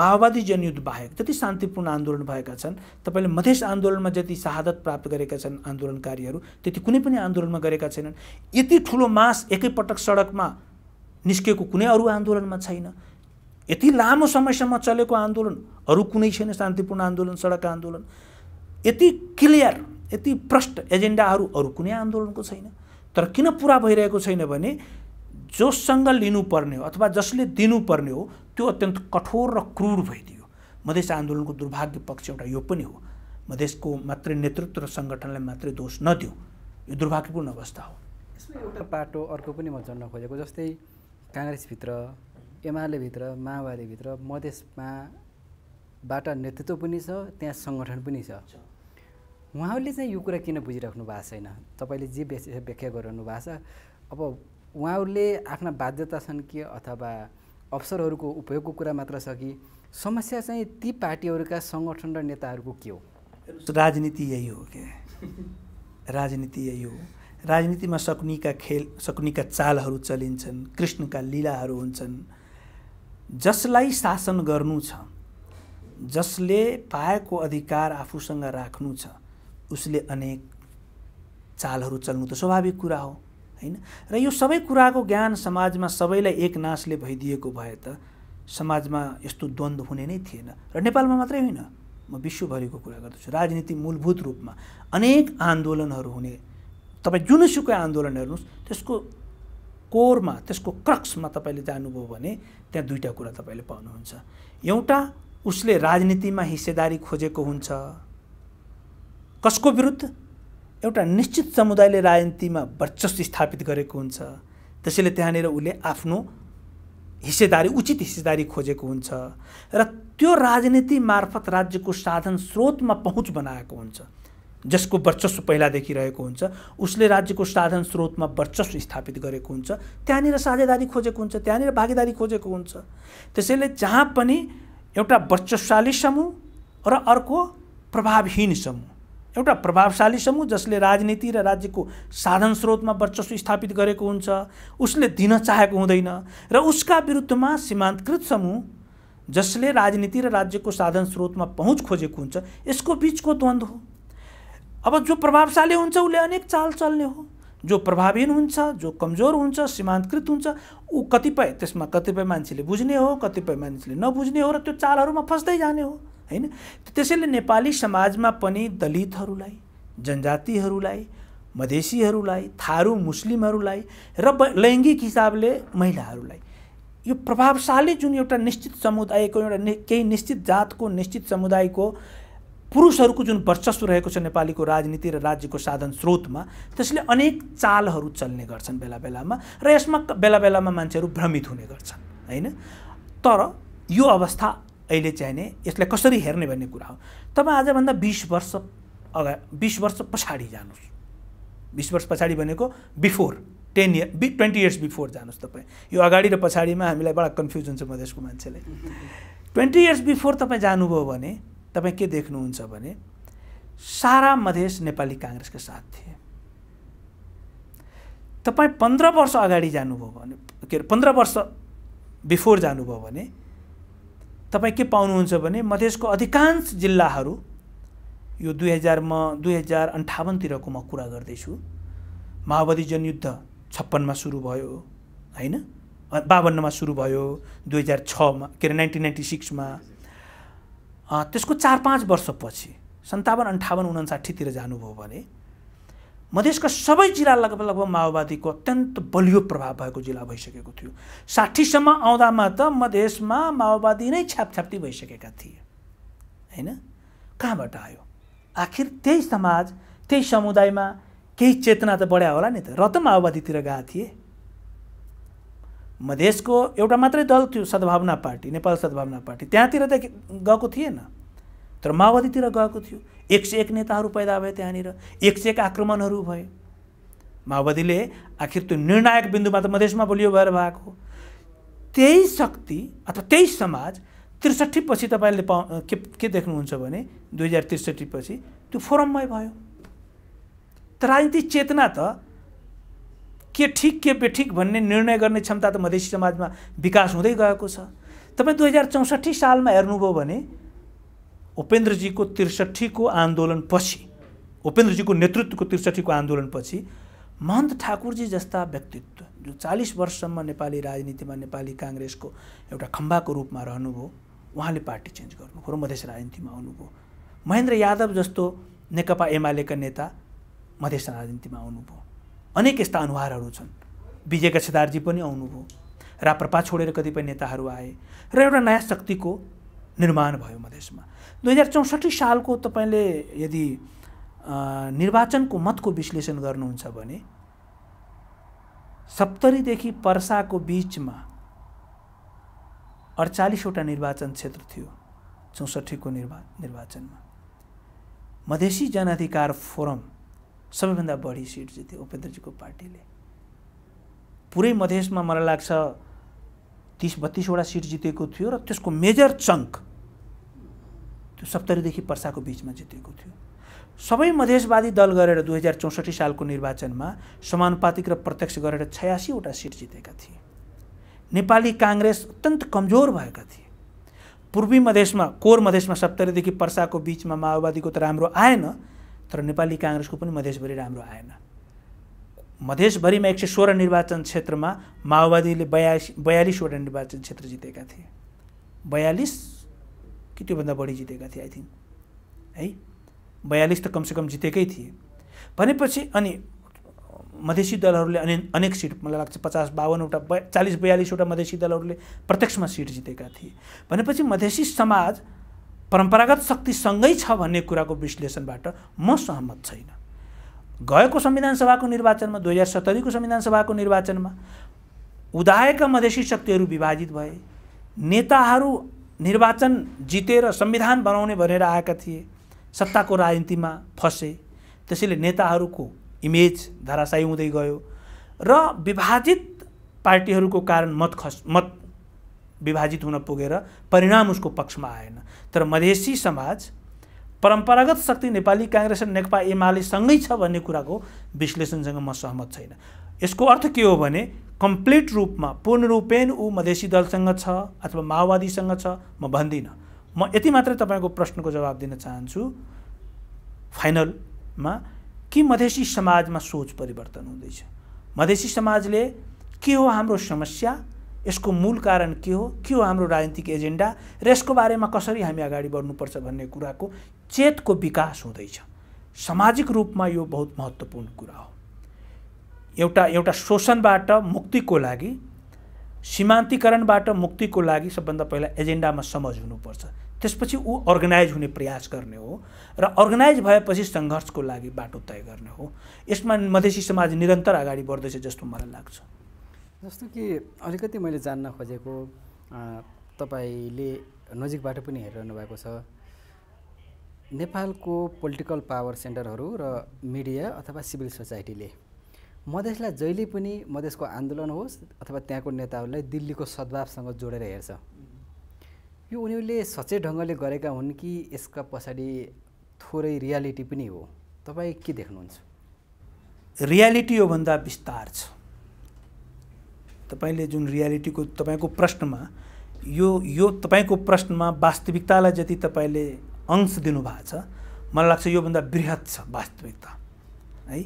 माओवादी जनयुद्ध बाहेक जति शान्तिपूर्ण आन्दोलन भएका छन् तपाईँले मधेस आन्दोलनमा जति शहादत प्राप्त गरेका छन् आन्दोलनकारीहरू त्यति कुनै पनि आन्दोलनमा गरेका छैनन् यति ठुलो मास एकैपटक सडकमा निस्केको कुनै अरू आन्दोलनमा छैन यति लामो समयसम्म चलेको आन्दोलन अरू कुनै छैन शान्तिपूर्ण आन्दोलन सडक आन्दोलन यति क्लियर यति प्रष्ट एजेन्डाहरू अरू कुनै आन्दोलनको छैन तर किन पुरा भइरहेको छैन भने जोसँग लिनुपर्ने हो अथवा जसले दिनुपर्ने हो त्यो अत्यन्त कठोर र क्रूर भइदियो मधेस आन्दोलनको दुर्भाग्य पक्ष एउटा यो पनि हो मधेसको मात्रै नेतृत्व र सङ्गठनलाई मात्रै दोष नदियो यो दुर्भाग्यपूर्ण अवस्था हो यसमा एउटा पाटो अर्को पनि म जान्न खोजेको जस्तै काङ्ग्रेसभित्र एमालेभित्र माओवादीभित्र मधेसमा बाट नेतृत्व पनि छ त्यहाँ सङ्गठन पनि छ उहाँहरूले चाहिँ यो कुरा किन बुझिराख्नु भएको छैन तपाईँले जे व्याख्या गराउनु भएको छ अब उहाँहरूले आफ्ना बाध्यता छन् कि अथवा अवसरहरूको उपयोगको कुरा मात्र छ कि समस्या चाहिँ ती पार्टीहरूका सङ्गठन र नेताहरूको के हो राजनीति यही हो के राजनीति यही हो राजनीतिमा सकुनीका खेल सकुनीका चालहरू चलिन्छन् कृष्णका लीलाहरू हुन्छन् जसलाई शासन गर्नु छ जसले पाएको अधिकार आफूसँग राख्नु छ उसले अनेक चालहरू चल्नु त स्वाभाविक कुरा हो होइन र यो सबै कुराको ज्ञान समाजमा सबैलाई एक नासले भइदिएको भए त समाजमा यस्तो द्वन्द्व हुने नै थिएन र नेपालमा मात्रै होइन म विश्वभरिको कुरा गर्दछु राजनीति मूलभूत रूपमा अनेक आन्दोलनहरू हुने तपाईँ जुनसुकै आन्दोलन हेर्नुहोस् त्यसको कोरमा त्यसको क्रक्समा तपाईँले जानुभयो भने त्यहाँ दुईवटा कुरा तपाईँले पाउनुहुन्छ एउटा उसले राजनीतिमा हिस्सेदारी खोजेको हुन्छ कसको विरुद्ध एउटा निश्चित समुदायले राजनीतिमा वर्चस्व स्थापित गरेको हुन्छ त्यसैले त्यहाँनिर उसले आफ्नो हिस्सेदारी उचित हिस्सेदारी खोजेको हुन्छ र त्यो राजनीति मार्फत राज्यको साधन स्रोतमा पहुँच बनाएको हुन्छ जसको वर्चस्व पहिलादेखि रहेको हुन्छ उसले राज्यको साधन स्रोतमा वर्चस्व स्थापित गरेको हुन्छ त्यहाँनिर साझेदारी खोजेको हुन्छ त्यहाँनिर भागीदारी खोजेको हुन्छ त्यसैले जहाँ पनि एउटा वर्चस्वशाली समूह र अर्को प्रभावहीन समूह एउटा प्रभावशाली समूह जसले राजनीति र राज्यको साधन स्रोतमा वर्चस्व स्थापित गरेको हुन्छ उसले दिन चाहेको हुँदैन र उसका विरुद्धमा सीमान्तकृत समूह जसले राजनीति र राज्यको साधन स्रोतमा पहुँच खोजेको हुन्छ यसको बिचको द्वन्द्व हो अब जो प्रभावशाली हुन्छ उसले अनेक चाल चल्ने हो जो प्रभावहीन हुन्छ जो कमजोर हुन्छ सीमान्तकृत हुन्छ ऊ कतिपय त्यसमा कतिपय मान्छेले बुझ्ने हो कतिपय मान्छेले नबुझ्ने हो र त्यो चालहरूमा फस्दै जाने हो होइन त्यसैले नेपाली समाजमा पनि दलितहरूलाई जनजातिहरूलाई मधेसीहरूलाई थारू मुस्लिमहरूलाई र लैङ्गिक हिसाबले महिलाहरूलाई यो प्रभावशाली जुन एउटा निश्चित समुदायको एउटा केही निश्चित जातको निश्चित समुदायको पुरुषहरूको जुन वर्चस्व रहेको छ नेपालीको राजनीति र राज्यको साधन स्रोतमा त्यसले अनेक चालहरू चल्ने गर्छन् बेला बेलामा र यसमा बेला बेलामा मान्छेहरू भ्रमित हुने गर्छन् होइन तर यो अवस्था अहिले चाहिने यसलाई कसरी हेर्ने भन्ने कुरा हो तपाईँ आजभन्दा बिस वर्ष अगा बिस वर्ष पछाडि जानुहोस् बिस वर्ष पछाडि भनेको before ten year be twenty years before जानुहोस् तपाईँ यो अगाडि र पछाडिमा हामीलाई बडा कन्फ्युजन छ मधेसको मान्छेले ट्वेन्टी इयर्स बिफोर तपाईँ जानुभयो भने तपाईँ के देख्नुहुन्छ भने सारा मधेस नेपाली काङ्ग्रेसका साथ थिए तपाईँ पन्ध्र वर्ष अगाडि जानुभयो भने के अरे पन्ध्र वर्ष बिफोर जानुभयो भने तपाईँ के पाउनुहुन्छ भने मधेसको अधिकांश जिल्लाहरू यो दुई हजारमा दुई हजार अन्ठाउन्नतिरको म कुरा गर्दैछु माओवादी जनयुद्ध छप्पन्नमा सुरु भयो होइन बावन्नमा सुरु भयो दुई हजार छमा के अरे नाइन्टिन नाइन्टी सिक्समा त्यसको चार पाँच वर्षपछि सन्तावन अन्ठाउन्न उनासाठीतिर जानुभयो भने मधेसका सबै जिल्ला लगभग लगभग माओवादीको अत्यन्त बलियो प्रभाव भएको जिल्ला भइसकेको थियो साठीसम्म आउँदामा त मधेसमा माओवादी नै छ्यापछ्याप्ती भइसकेका थिए होइन कहाँबाट आयो आखिर त्यही समाज त्यही समुदायमा केही चेतना त बढ्या होला नि त र त माओवादीतिर गएको थिए मधेसको एउटा मात्रै दल थियो सद्भावना पार्टी नेपाल सद्भावना पार्टी त्यहाँतिर त गएको थिएन तर माओवादीतिर गएको थियो एक सय एक नेताहरू पैदा भए त्यहाँनिर एक सय एक आक्रमणहरू भए माओवादीले आखिर त्यो निर्णायक बिन्दुमा त मधेसमा बलियो भएर भएको त्यही शक्ति अथवा त्यही समाज त्रिसठी पछि तपाईँले पाउ के के देख्नुहुन्छ भने दुई हजार त्रिसठी पछि त्यो फोरममै भयो त राजनीतिक चेतना त के ठिक के बेठिक भन्ने निर्णय गर्ने क्षमता त मधेसी समाजमा विकास हुँदै गएको छ तपाईँ दुई हजार चौसठी सालमा हेर्नुभयो भने उपेन्द्रजीको त्रिसठीको आन्दोलनपछि उपेन्द्रजीको नेतृत्वको त्रिसठीको आन्दोलनपछि महन्त ठाकुरजी जस्ता व्यक्तित्व जो चालिस वर्षसम्म नेपाली राजनीतिमा नेपाली काङ्ग्रेसको एउटा खम्बाको रूपमा रहनुभयो उहाँले पार्टी चेन्ज गर्नुभयो र मधेस राजनीतिमा आउनुभयो महेन्द्र यादव जस्तो नेकपा एमालेका नेता मधेस राजनीतिमा आउनुभयो अनेक यस्ता अनुहारहरू छन् विजय गछेदारजी पनि आउनुभयो राप्रपा छोडेर कतिपय नेताहरू आए र एउटा नयाँ शक्तिको निर्माण भयो मधेसमा दुई हजार चौसठी सालको तपाईँले यदि निर्वाचनको मतको विश्लेषण गर्नुहुन्छ भने सप्तरीदेखि पर्साको बिचमा अडचालिसवटा निर्वाचन क्षेत्र थियो चौसठीको निर्वा निर्वाचनमा मधेसी जनअधिकार फोरम सबैभन्दा बढी सिट जित्यो उपेन्द्रजीको पार्टीले पुरै मधेसमा मलाई लाग्छ तिस बत्तिसवटा सिट जितेको थियो र त्यसको मेजर चङ्क त्यो सप्तरीदेखि पर्साको बिचमा जितेको थियो सबै मधेसवादी दल गरेर दुई हजार चौसठी सालको निर्वाचनमा समानुपातिक र प्रत्यक्ष गरेर छयासीवटा सिट जितेका थिए नेपाली काङ्ग्रेस अत्यन्त कमजोर भएका थिए पूर्वी मधेसमा कोर मधेसमा सप्तरीदेखि पर्साको बिचमा माओवादीको त राम्रो आएन तर नेपाली काङ्ग्रेसको पनि मधेसभरि राम्रो आएन मधेसभरिमा एक सय सोह्र निर्वाचन क्षेत्रमा माओवादीले बयासी बयालिसवटा निर्वाचन क्षेत्र जितेका थिए बयालिस कि त्योभन्दा बढी जितेका थिए आई थिङ्क है बयालिस त कमसेकम जितेकै थिए भनेपछि अनि मधेसी दलहरूले अनि अनेक सिट मलाई लाग्छ पचास बाहन्नवटा बया चालिस बयालिसवटा मधेसी दलहरूले प्रत्यक्षमा सिट जितेका थिए भनेपछि मधेसी समाज परम्परागत शक्तिसँगै छ भन्ने कुराको विश्लेषणबाट म सहमत छैन गएको संविधान सभाको निर्वाचनमा दुई हजार सत्तरीको संविधान सभाको निर्वाचनमा उदायका मधेसी शक्तिहरू विभाजित भए नेताहरू निर्वाचन जितेर संविधान बनाउने भनेर आएका थिए सत्ताको राजनीतिमा फसे त्यसैले नेताहरूको इमेज धराशायी हुँदै गयो र विभाजित पार्टीहरूको कारण मत खस मत विभाजित हुन पुगेर परिणाम उसको पक्षमा आएन तर मधेसी समाज परम्परागत शक्ति नेपाली काङ्ग्रेस र नेकपा एमालेसँगै छ भन्ने कुराको विश्लेषणसँग म सहमत छैन यसको अर्थ के हो भने कम्प्लिट रूपमा पूर्ण रूपेण ऊ मधेसी दलसँग छ अथवा माओवादीसँग छ म भन्दिनँ म यति मात्रै तपाईँको प्रश्नको जवाब दिन चाहन्छु फाइनलमा कि मधेसी समाजमा सोच परिवर्तन हुँदैछ मधेसी समाजले के हो हाम्रो समस्या यसको मूल कारण के हो के हो हाम्रो राजनीतिक एजेन्डा र यसको बारेमा कसरी हामी अगाडि बढ्नुपर्छ भन्ने कुराको चेतको विकास हुँदैछ सामाजिक रूपमा यो बहुत महत्त्वपूर्ण कुरा हो एउटा एउटा शोषणबाट मुक्तिको लागि सीमान्तीकरणबाट मुक्तिको लागि सबभन्दा पहिला एजेन्डामा समझ हुनुपर्छ त्यसपछि ऊ अर्गनाइज हुने प्रयास गर्ने हो र अर्गनाइज भएपछि सङ्घर्षको लागि बाटो तय गर्ने हो यसमा मधेसी समाज निरन्तर अगाडि बढ्दैछ जस्तो मलाई लाग्छ जस्तो कि अलिकति मैले जान्न खोजेको तपाईँले नजिकबाट पनि हेरिरहनु भएको छ नेपालको पोलिटिकल पावर सेन्टरहरू र मिडिया अथवा सिभिल सोसाइटीले मधेसलाई जहिले पनि मधेसको आन्दोलन होस् अथवा त्यहाँको नेताहरूलाई दिल्लीको सद्भावसँग जोडेर हेर्छ यो उनीहरूले सचेत ढङ्गले गरेका हुन् कि यसका पछाडि थोरै रियालिटी पनि हो तपाईँ के देख्नुहुन्छ रियालिटी योभन्दा विस्तार छ तपाईँले जुन रियालिटीको तपाईँको प्रश्नमा यो यो तपाईँको प्रश्नमा वास्तविकतालाई जति तपाईँले अंश दिनुभएको छ मलाई लाग्छ योभन्दा वृहत छ वास्तविकता है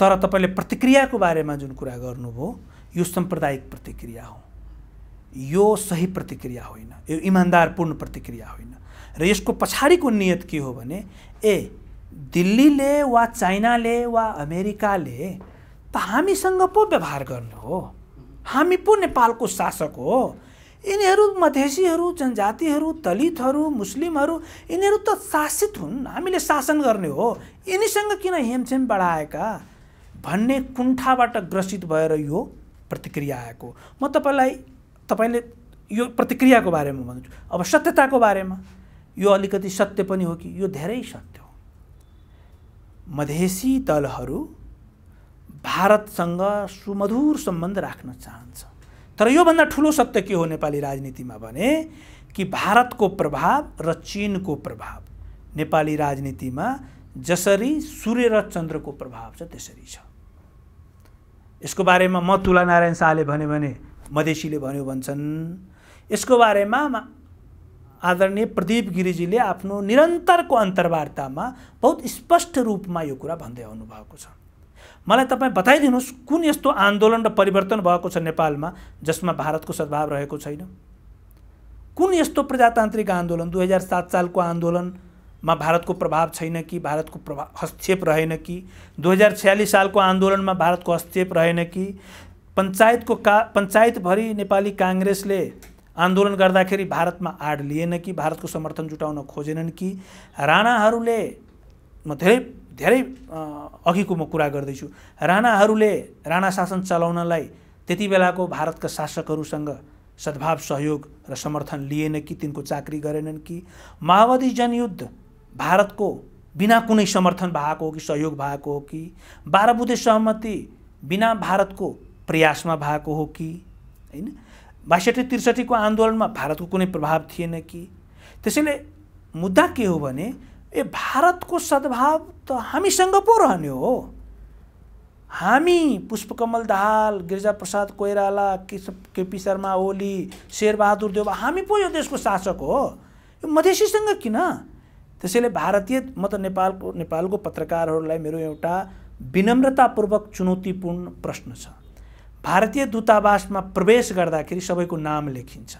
तर तपाईँले प्रतिक्रियाको बारेमा जुन कुरा गर्नुभयो यो साम्प्रदायिक प्रतिक्रिया हो यो सही प्रतिक्रिया होइन यो इमान्दारपूर्ण प्रतिक्रिया होइन र यसको पछाडिको नियत के हो भने ए दिल्लीले वा चाइनाले वा अमेरिकाले त हामीसँग पो व्यवहार गर्नु हो हामी पो नेपालको शासक हो यिनीहरू मधेसीहरू जनजातिहरू दलितहरू मुस्लिमहरू यिनीहरू त शासित हुन् हामीले शासन गर्ने हो यिनीसँग किन हेमछेम बढाएका भन्ने कुण्ठाबाट ग्रसित भएर यो प्रतिक्रिया आएको म तपाईँलाई तपाईँले यो प्रतिक्रियाको बारेमा भन्छु अब सत्यताको बारेमा यो अलिकति सत्य पनि हो कि यो धेरै सत्य हो मधेसी दलहरू भारतसँग सुमधुर सम्बन्ध राख्न चाहन्छ तर योभन्दा ठुलो सत्य के हो नेपाली राजनीतिमा भने कि भारतको प्रभाव र चिनको प्रभाव नेपाली राजनीतिमा जसरी सूर्य र चन्द्रको प्रभाव छ त्यसरी छ यसको बारेमा म नारायण शाहले भन्यो भने मधेसीले भन्यो भन्छन् यसको बारेमा आदरणीय प्रदीप गिरिजीले आफ्नो निरन्तरको अन्तर्वार्तामा बहुत स्पष्ट रूपमा यो कुरा भन्दै आउनुभएको छ मलाई तपाईँ बताइदिनुहोस् कुन यस्तो आन्दोलन र परिवर्तन भएको छ नेपालमा जसमा भारतको सद्भाव रहेको छैन कुन यस्तो प्रजातान्त्रिक आन्दोलन दुई हजार सात सालको आन्दोलनमा भारतको प्रभाव छैन कि भारतको प्रभाव हस्तक्षेप रहेन कि दुई हजार छ्यालिस सालको आन्दोलनमा भारतको हस्तक्षेप रहेन कि पञ्चायतको का पञ्चायतभरि नेपाली काङ्ग्रेसले आन्दोलन गर्दाखेरि भारतमा आड लिएन कि भारतको समर्थन जुटाउन खोजेनन् कि राणाहरूले म धेरै धेरै अघिको म कुरा गर्दैछु राणाहरूले राणा शासन चलाउनलाई त्यति बेलाको भारतका शासकहरूसँग सद्भाव सहयोग र समर्थन लिएन कि तिनको चाकरी गरेनन् कि माओवादी जनयुद्ध भारतको बिना कुनै समर्थन भएको हो कि सहयोग भएको हो कि बाह्र बुधे सहमति बिना भारतको प्रयासमा भएको हो कि होइन बासठी त्रिसठीको आन्दोलनमा भारतको कुनै प्रभाव थिएन कि त्यसैले मुद्दा के हो भने ए भारतको सद्भाव त हामीसँग पो रहने हो हामी पुष्पकमल दाहाल गिरिजाप्रसाद कोइराला केपी शर्मा ओली शेरबहादुर देव हामी पो यो देशको शासक हो यो मधेसीसँग किन त्यसैले भारतीय म त नेपालको नेपालको पत्रकारहरूलाई मेरो एउटा विनम्रतापूर्वक चुनौतीपूर्ण प्रश्न छ भारतीय दूतावासमा प्रवेश गर्दाखेरि सबैको नाम लेखिन्छ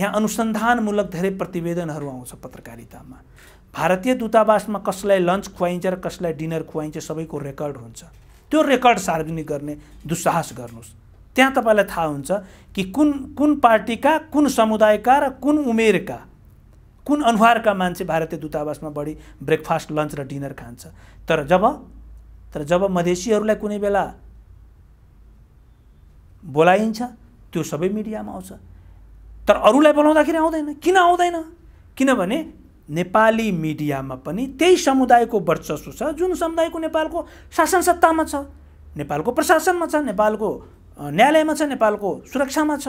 यहाँ अनुसन्धानमूलक धेरै प्रतिवेदनहरू आउँछ पत्रकारितामा भारतीय दूतावासमा कसलाई लन्च खुवाइन्छ र कसलाई डिनर खुवाइन्छ सबैको रेकर्ड हुन्छ त्यो रेकर्ड सार्वजनिक गर्ने दुस्साहस गर्नुहोस् त्यहाँ तपाईँलाई थाहा हुन्छ कि कुन कुन पार्टीका कुन समुदायका र कुन उमेरका कुन अनुहारका मान्छे भारतीय दूतावासमा बढी ब्रेकफास्ट लन्च र डिनर खान्छ तर जब तर जब मधेसीहरूलाई कुनै बेला बोलाइन्छ त्यो सबै मिडियामा आउँछ तर अरूलाई बोलाउँदाखेरि आउँदैन किन आउँदैन किनभने नेपाली मिडियामा पनि त्यही समुदायको वर्चस्व छ जुन समुदायको नेपालको शासन सत्तामा छ नेपालको प्रशासनमा छ नेपालको न्यायालयमा छ नेपालको सुरक्षामा छ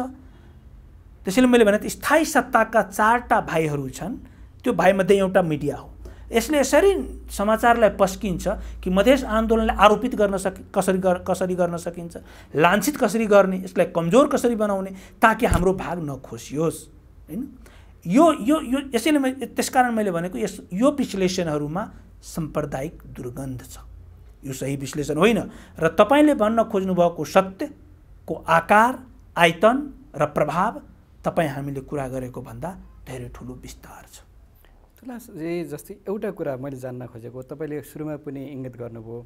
त्यसैले मैले भने स्थायी सत्ताका चारवटा भाइहरू छन् त्यो भाइमध्ये एउटा मिडिया हो यसले यसरी समाचारलाई पस्किन्छ कि मधेस आन्दोलनलाई आरोपित गर्न सकि कसरी गर कसरी गर्न सकिन्छ लान्छित कसरी गर्ने यसलाई कमजोर कसरी बनाउने ताकि हाम्रो भाग नखोसियोस् होइन यो यो यो यसैले मैले त्यसकारण मैले भनेको यस यो विश्लेषणहरूमा साम्प्रदायिक दुर्गन्ध छ यो सही विश्लेषण होइन र तपाईँले भन्न खोज्नुभएको सत्यको आकार आयतन र प्रभाव तपाईँ हामीले कुरा गरेको भन्दा धेरै ठुलो विस्तार छ तुलाजी जस्तै एउटा कुरा मैले जान्न खोजेको तपाईँले सुरुमा पनि इङ्गित गर्नुभयो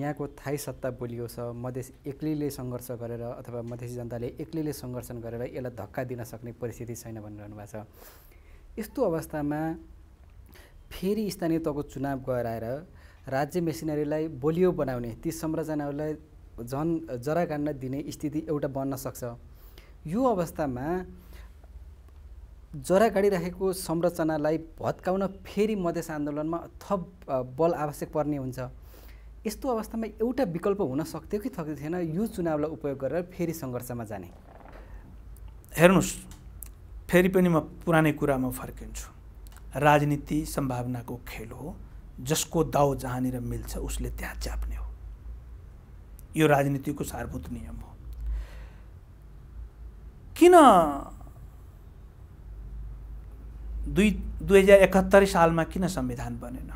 यहाँको थाई सत्ता बोलियो छ मधेस एक्लैले सङ्घर्ष गरेर अथवा मधेसी जनताले एक्लैले सङ्घर्षण गरेर यसलाई धक्का दिन सक्ने परिस्थिति छैन भनिरहनु भएको छ यस्तो अवस्थामा फेरि स्थानीय तहको चुनाव गराएर राज्य मेसिनरीलाई बोलियो बनाउने ती संरचनाहरूलाई झन् जरा काण्ड दिने स्थिति एउटा बन्न सक्छ यो अवस्थामा जरा गाडिराखेको संरचनालाई भत्काउन फेरि मधेस आन्दोलनमा थप बल आवश्यक पर्ने हुन्छ यस्तो अवस्थामा एउटा विकल्प हुन सक्थ्यो कि थक्दै थिएन यो चुनावलाई उपयोग गरेर फेरि सङ्घर्षमा जाने हेर्नुहोस् फेरि पनि म पुरानै कुरामा फर्किन्छु राजनीति सम्भावनाको खेल हो जसको दाउ जहाँनिर मिल्छ उसले त्यहाँ च्याप्ने हो यो राजनीतिको सारभूत नियम हो किन दुई दुई हजार एकहत्तर सालमा किन संविधान बनेन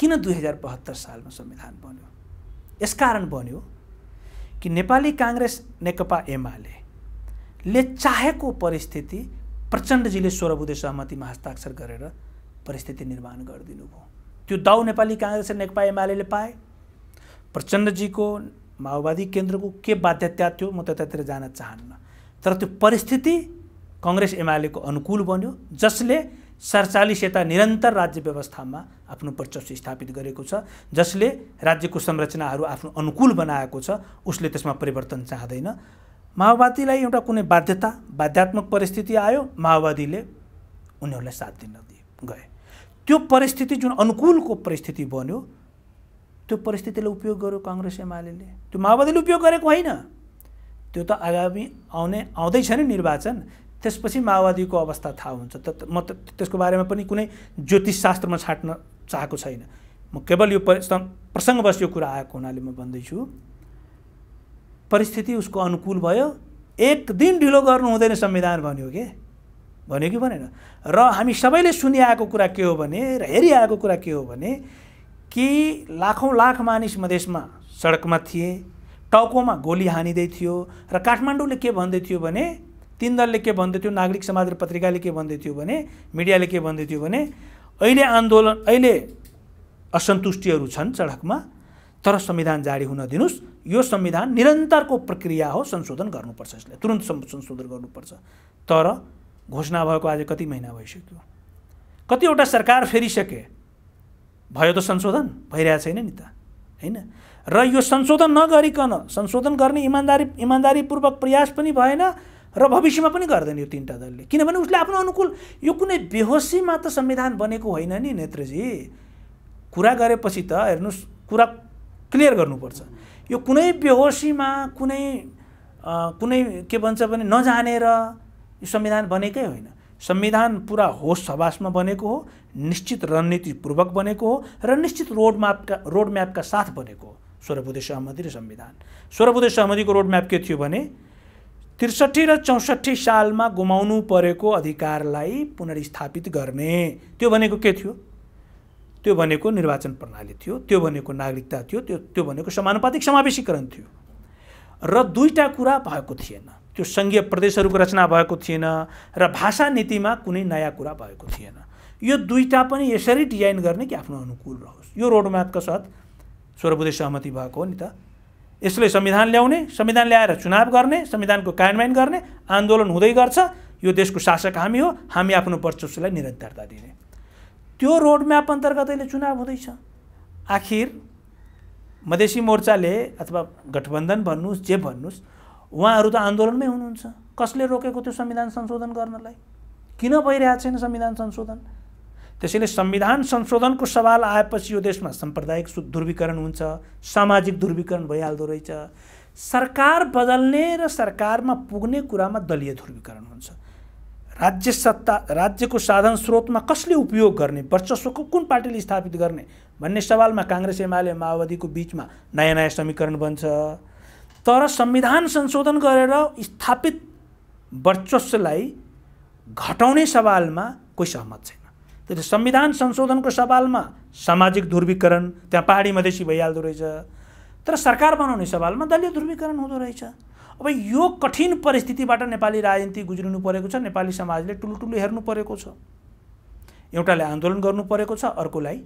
किन दुई हजार बहत्तर सालमा संविधान बन्यो यस कारण बन्यो कि नेपाली काङ्ग्रेस नेकपा एमाले ले चाहेको परिस्थिति प्रचण्डजीले स्वरबुधे सहमतिमा हस्ताक्षर गरेर परिस्थिति निर्माण गरिदिनु त्यो दाउ नेपाली काङ्ग्रेस र नेकपा एमाले पाए प्रचण्डजीको माओवादी केन्द्रको के बाध्यता थियो म त त्यतातिर जान चाहन्न तर त्यो परिस्थिति कङ्ग्रेस एमालेको अनुकूल बन्यो जसले सडचालिस यता निरन्तर राज्य व्यवस्थामा आफ्नो वर्चस्व स्थापित गरेको छ जसले राज्यको संरचनाहरू आफ्नो अनुकूल बनाएको छ उसले त्यसमा परिवर्तन चाहँदैन माओवादीलाई एउटा कुनै बाध्यता बाध्यात्मक परिस्थिति आयो माओवादीले उनीहरूलाई साथ दिन दिए गए त्यो परिस्थिति जुन अनुकूलको परिस्थिति बन्यो त्यो परिस्थितिले उपयोग गर्यो कङ्ग्रेस एमाले त्यो माओवादीले उपयोग गरेको होइन त्यो त आगामी आउने आउँदैछ नि निर्वाचन त्यसपछि माओवादीको अवस्था थाहा हुन्छ त म त त्यसको बारेमा पनि कुनै ज्योतिष शास्त्रमा छाट्न चाहेको छैन म केवल यो प्रसङ्गवश यो कुरा आएको हुनाले म भन्दैछु परिस्थिति उसको अनुकूल भयो एक दिन ढिलो गर्नु हुँदैन संविधान भन्यो के भन्यो कि भनेन र हामी सबैले सुनिआएको कुरा के हो भने र हेरिआएको कुरा के हो भने कि लाखौँ लाख मानिस मधेसमा सडकमा थिए टाउकोमा गोली हानिँदै थियो र काठमाडौँले के भन्दै थियो भने तिन दलले के भन्दै थियो नागरिक समाज र पत्रिकाले के भन्दै थियो भने मिडियाले के भन्दै थियो भने अहिले आन्दोलन अहिले असन्तुष्टिहरू छन् सडकमा तर संविधान जारी हुन दिनुहोस् यो संविधान निरन्तरको प्रक्रिया हो संशोधन गर्नुपर्छ यसले तुरन्त संशोधन गर्नुपर्छ तर घोषणा भएको आज कति महिना भइसक्यो कतिवटा सरकार फेरिसके भयो त संशोधन भइरहेको छैन नि त होइन र यो संशोधन नगरिकन संशोधन गर्ने इमान्दारी इमान्दारीपूर्वक प्रयास पनि भएन र भविष्यमा पनि गर्दैन यो तिनवटा दलले किनभने उसले आफ्नो अनुकूल यो कुनै बेहोसीमा त संविधान बनेको होइन नि नेत्रजी कुरा गरेपछि त हेर्नुहोस् कुरा क्लियर गर्नुपर्छ यो कुनै बेहोसीमा कुनै कुनै के भन्छ भने नजानेर यो संविधान बनेकै होइन संविधान पुरा होस हवासमा बनेको हो निश्चित रणनीतिपूर्वक बनेको हो र निश्चित रोडम्यापका रोडम्यापका साथ बनेको हो सोह्र सहमति र संविधान सोह्र सहमतिको सहमतिको रोडम्याप के थियो भने त्रिसठी र चौसठी सालमा गुमाउनु परेको अधिकारलाई पुनर्स्थापित गर्ने त्यो भनेको के थियो त्यो भनेको निर्वाचन प्रणाली थियो त्यो भनेको नागरिकता थियो त्यो त्यो भनेको समानुपातिक समावेशीकरण थियो र दुईवटा कुरा भएको थिएन त्यो सङ्घीय प्रदेशहरूको रचना भएको थिएन र भाषा नीतिमा कुनै नयाँ कुरा भएको थिएन यो दुईवटा पनि यसरी डिजाइन गर्ने कि आफ्नो अनुकूल रहोस् यो रोडम्यापका साथ सर्वोदय सहमति भएको हो नि त यसले संविधान ल्याउने संविधान ल्याएर चुनाव गर्ने संविधानको कार्यान्वयन गर्ने आन्दोलन हुँदै गर्छ यो देशको शासक हामी हो हामी आफ्नो वर्चस्वलाई निरन्तरता दिने त्यो रोडम्याप अन्तर्गत अहिले चुनाव हुँदैछ आखिर मधेसी मोर्चाले अथवा गठबन्धन भन्नुहोस् जे भन्नुहोस् उहाँहरू त आन्दोलनमै हुनुहुन्छ कसले रोकेको त्यो संविधान संशोधन गर्नलाई किन भइरहेको छैन संविधान संशोधन त्यसैले संविधान संशोधनको सवाल आएपछि यो देशमा साम्प्रदायिक ध्रुवीकरण हुन्छ सामाजिक ध्रुवीकरण भइहाल्दो रहेछ सरकार बदल्ने र सरकारमा पुग्ने कुरामा दलीय ध्रुवीकरण हुन्छ राज्य सत्ता राज्यको साधन स्रोतमा कसले उपयोग गर्ने वर्चस्वको कुन पार्टीले स्थापित गर्ने भन्ने सवालमा काङ्ग्रेस एमाले माओवादीको बिचमा नयाँ नयाँ समीकरण बन्छ तर संविधान संशोधन गरेर स्थापित वर्चस्वलाई घटाउने सवालमा कोही सहमत छैन त्यसले संविधान संशोधनको सवालमा सामाजिक ध्रुवीकरण त्यहाँ पाहाडी मधेसी भइहाल्दो रहेछ तर सरकार बनाउने सवालमा दलीय ध्रुवीकरण हुँदो रहेछ अब यो कठिन परिस्थितिबाट नेपाली राजनीति गुज्रिनु परेको छ नेपाली समाजले टुलटुलो हेर्नु परेको छ एउटाले आन्दोलन गर्नु परेको छ अर्कोलाई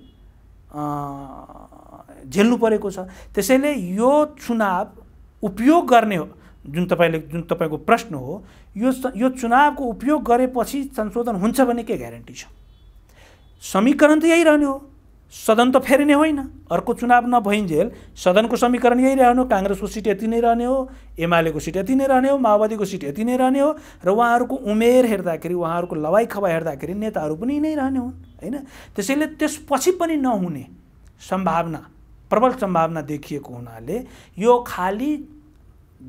झेल्नु परेको छ त्यसैले यो चुनाव उपयोग गर्ने हो जुन तपाईँले जुन तपाईँको प्रश्न हो यो यो चुनावको उपयोग गरेपछि संशोधन हुन्छ भने के ग्यारेन्टी छ समीकरण त यही रहने हो सदन त फेरि नै होइन अर्को चुनाव नभइन्जेल सदनको समीकरण यही रहने हो काङ्ग्रेसको सिट यति नै रहने हो एमालेको सिट यति नै रहने हो माओवादीको सिट यति नै रहने हो र उहाँहरूको उमेर हेर्दाखेरि उहाँहरूको लवाई खवा हेर्दाखेरि नेताहरू पनि नै रहने हुन् होइन त्यसैले त्यसपछि पनि नहुने सम्भावना प्रबल सम्भावना देखिएको हुनाले यो खालि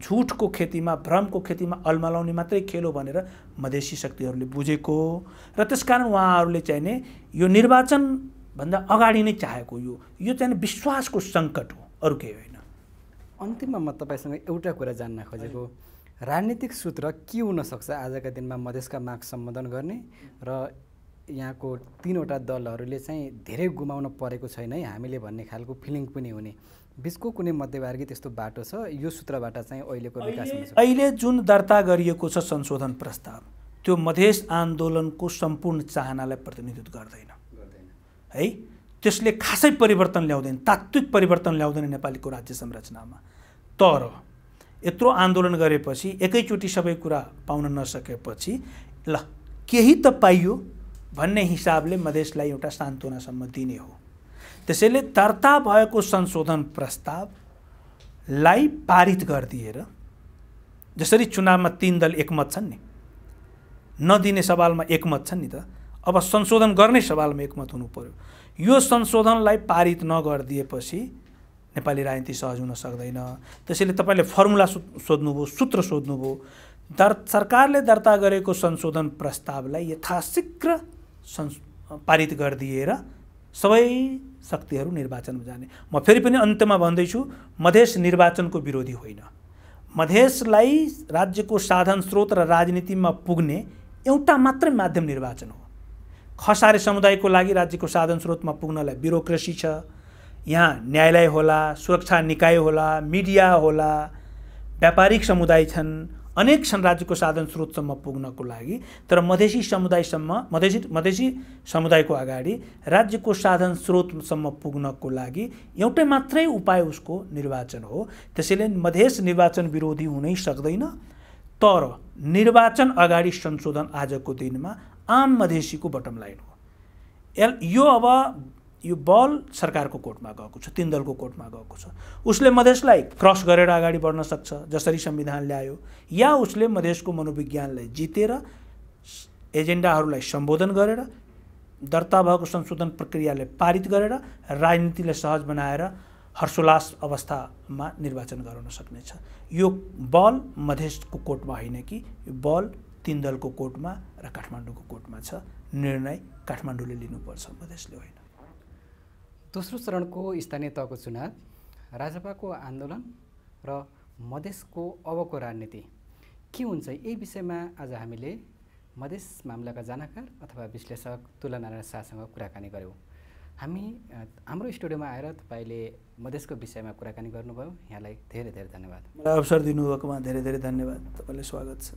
झुटको खेतीमा भ्रमको खेतीमा अल्मलाउने मात्रै खेल हो भनेर मधेसी शक्तिहरूले बुझेको र त्यसकारण उहाँहरूले चाहिने यो निर्वाचनभन्दा अगाडि नै चाहेको यो यो चाहिँ विश्वासको सङ्कट हो अरू केही होइन अन्तिममा म तपाईँसँग एउटा कुरा जान्न खोजेको राजनीतिक सूत्र के हुनसक्छ आजका दिनमा मधेसका माग सम्बोधन गर्ने र यहाँको तिनवटा दलहरूले चाहिँ धेरै गुमाउन परेको छैन है हामीले भन्ने खालको फिलिङ पनि हुने बिचको कुनै मध्यभागी त्यस्तो बाटो छ यो सूत्रबाट चाहिँ अहिलेको विकास अहिले जुन दर्ता गरिएको छ संशोधन प्रस्ताव त्यो मधेस आन्दोलनको सम्पूर्ण चाहनालाई प्रतिनिधित्व गर्दैन है त्यसले खासै परिवर्तन ल्याउँदैन तात्विक परिवर्तन ल्याउँदैन नेपालीको राज्य संरचनामा तर यत्रो आन्दोलन गरेपछि एकैचोटि सबै कुरा पाउन नसकेपछि ल केही त पाइयो भन्ने हिसाबले मधेसलाई एउटा सान्त्वनासम्म दिने हो त्यसैले दर्ता भएको संशोधन प्रस्तावलाई पारित गरिदिएर जसरी चुनावमा तिन दल एकमत छन् नि नदिने सवालमा एकमत छन् नि त अब संशोधन गर्ने सवालमा एकमत हुनु पऱ्यो यो संशोधनलाई पारित नगरिदिएपछि नेपाली राजनीति सहज हुन सक्दैन त्यसैले तपाईँले फर्मुला सोध्नुभयो सूत्र सोध्नुभयो दर सरकारले दर्ता गरेको संशोधन प्रस्तावलाई यथाशीघ्र सं पारित गरिदिएर सबै शक्तिहरू निर्वाचनमा जाने म फेरि पनि अन्त्यमा भन्दैछु मधेस निर्वाचनको विरोधी होइन मधेसलाई राज्यको साधन स्रोत र राजनीतिमा पुग्ने एउटा मात्रै माध्यम निर्वाचन हो खसारे समुदायको लागि राज्यको साधन स्रोतमा पुग्नलाई ब्युरोक्रेसी छ यहाँ न्यायालय होला सुरक्षा निकाय होला मिडिया होला व्यापारिक समुदाय छन् अनेक साम्राज्यको साधन स्रोतसम्म पुग्नको लागि तर मधेसी समुदायसम्म मधेसी मधेसी समुदायको अगाडि राज्यको साधन स्रोतसम्म पुग्नको लागि एउटै मात्रै उपाय उसको निर्वाचन हो त्यसैले मधेस निर्वाचन विरोधी हुनै सक्दैन तर निर्वाचन अगाडि संशोधन आजको दिनमा आम मधेसीको बटम लाइन हो यो अब यो बल सरकारको कोर्टमा गएको छ तिन दलको कोर्टमा गएको छ उसले मधेसलाई क्रस गरेर अगाडि बढ्न सक्छ जसरी संविधान ल्यायो या उसले मधेसको मनोविज्ञानलाई जितेर एजेन्डाहरूलाई सम्बोधन गरेर दर्ता भएको संशोधन प्रक्रियालाई पारित गरेर राजनीतिलाई सहज बनाएर हर्षोल्लास अवस्थामा निर्वाचन गराउन सक्नेछ यो बल मधेसको कोर्टमा होइन कि यो बल तिन दलको कोर्टमा र काठमाडौँको कोर्टमा छ निर्णय काठमाडौँले लिनुपर्छ मधेसले होइन दोस्रो चरणको स्थानीय तहको चुनाव राजपाको आन्दोलन र मधेसको अबको राजनीति के हुन्छ यही विषयमा आज हामीले मधेस मामलाका जानकार अथवा विश्लेषक तुलनारायण शाहसँग कुराकानी गऱ्यौँ हामी हाम्रो स्टुडियोमा आएर तपाईँले मधेसको विषयमा कुराकानी गर्नुभयो यहाँलाई धेरै धेरै धन्यवाद मलाई अवसर दिनुभएकोमा धेरै धेरै धन्यवाद तपाईँलाई स्वागत छ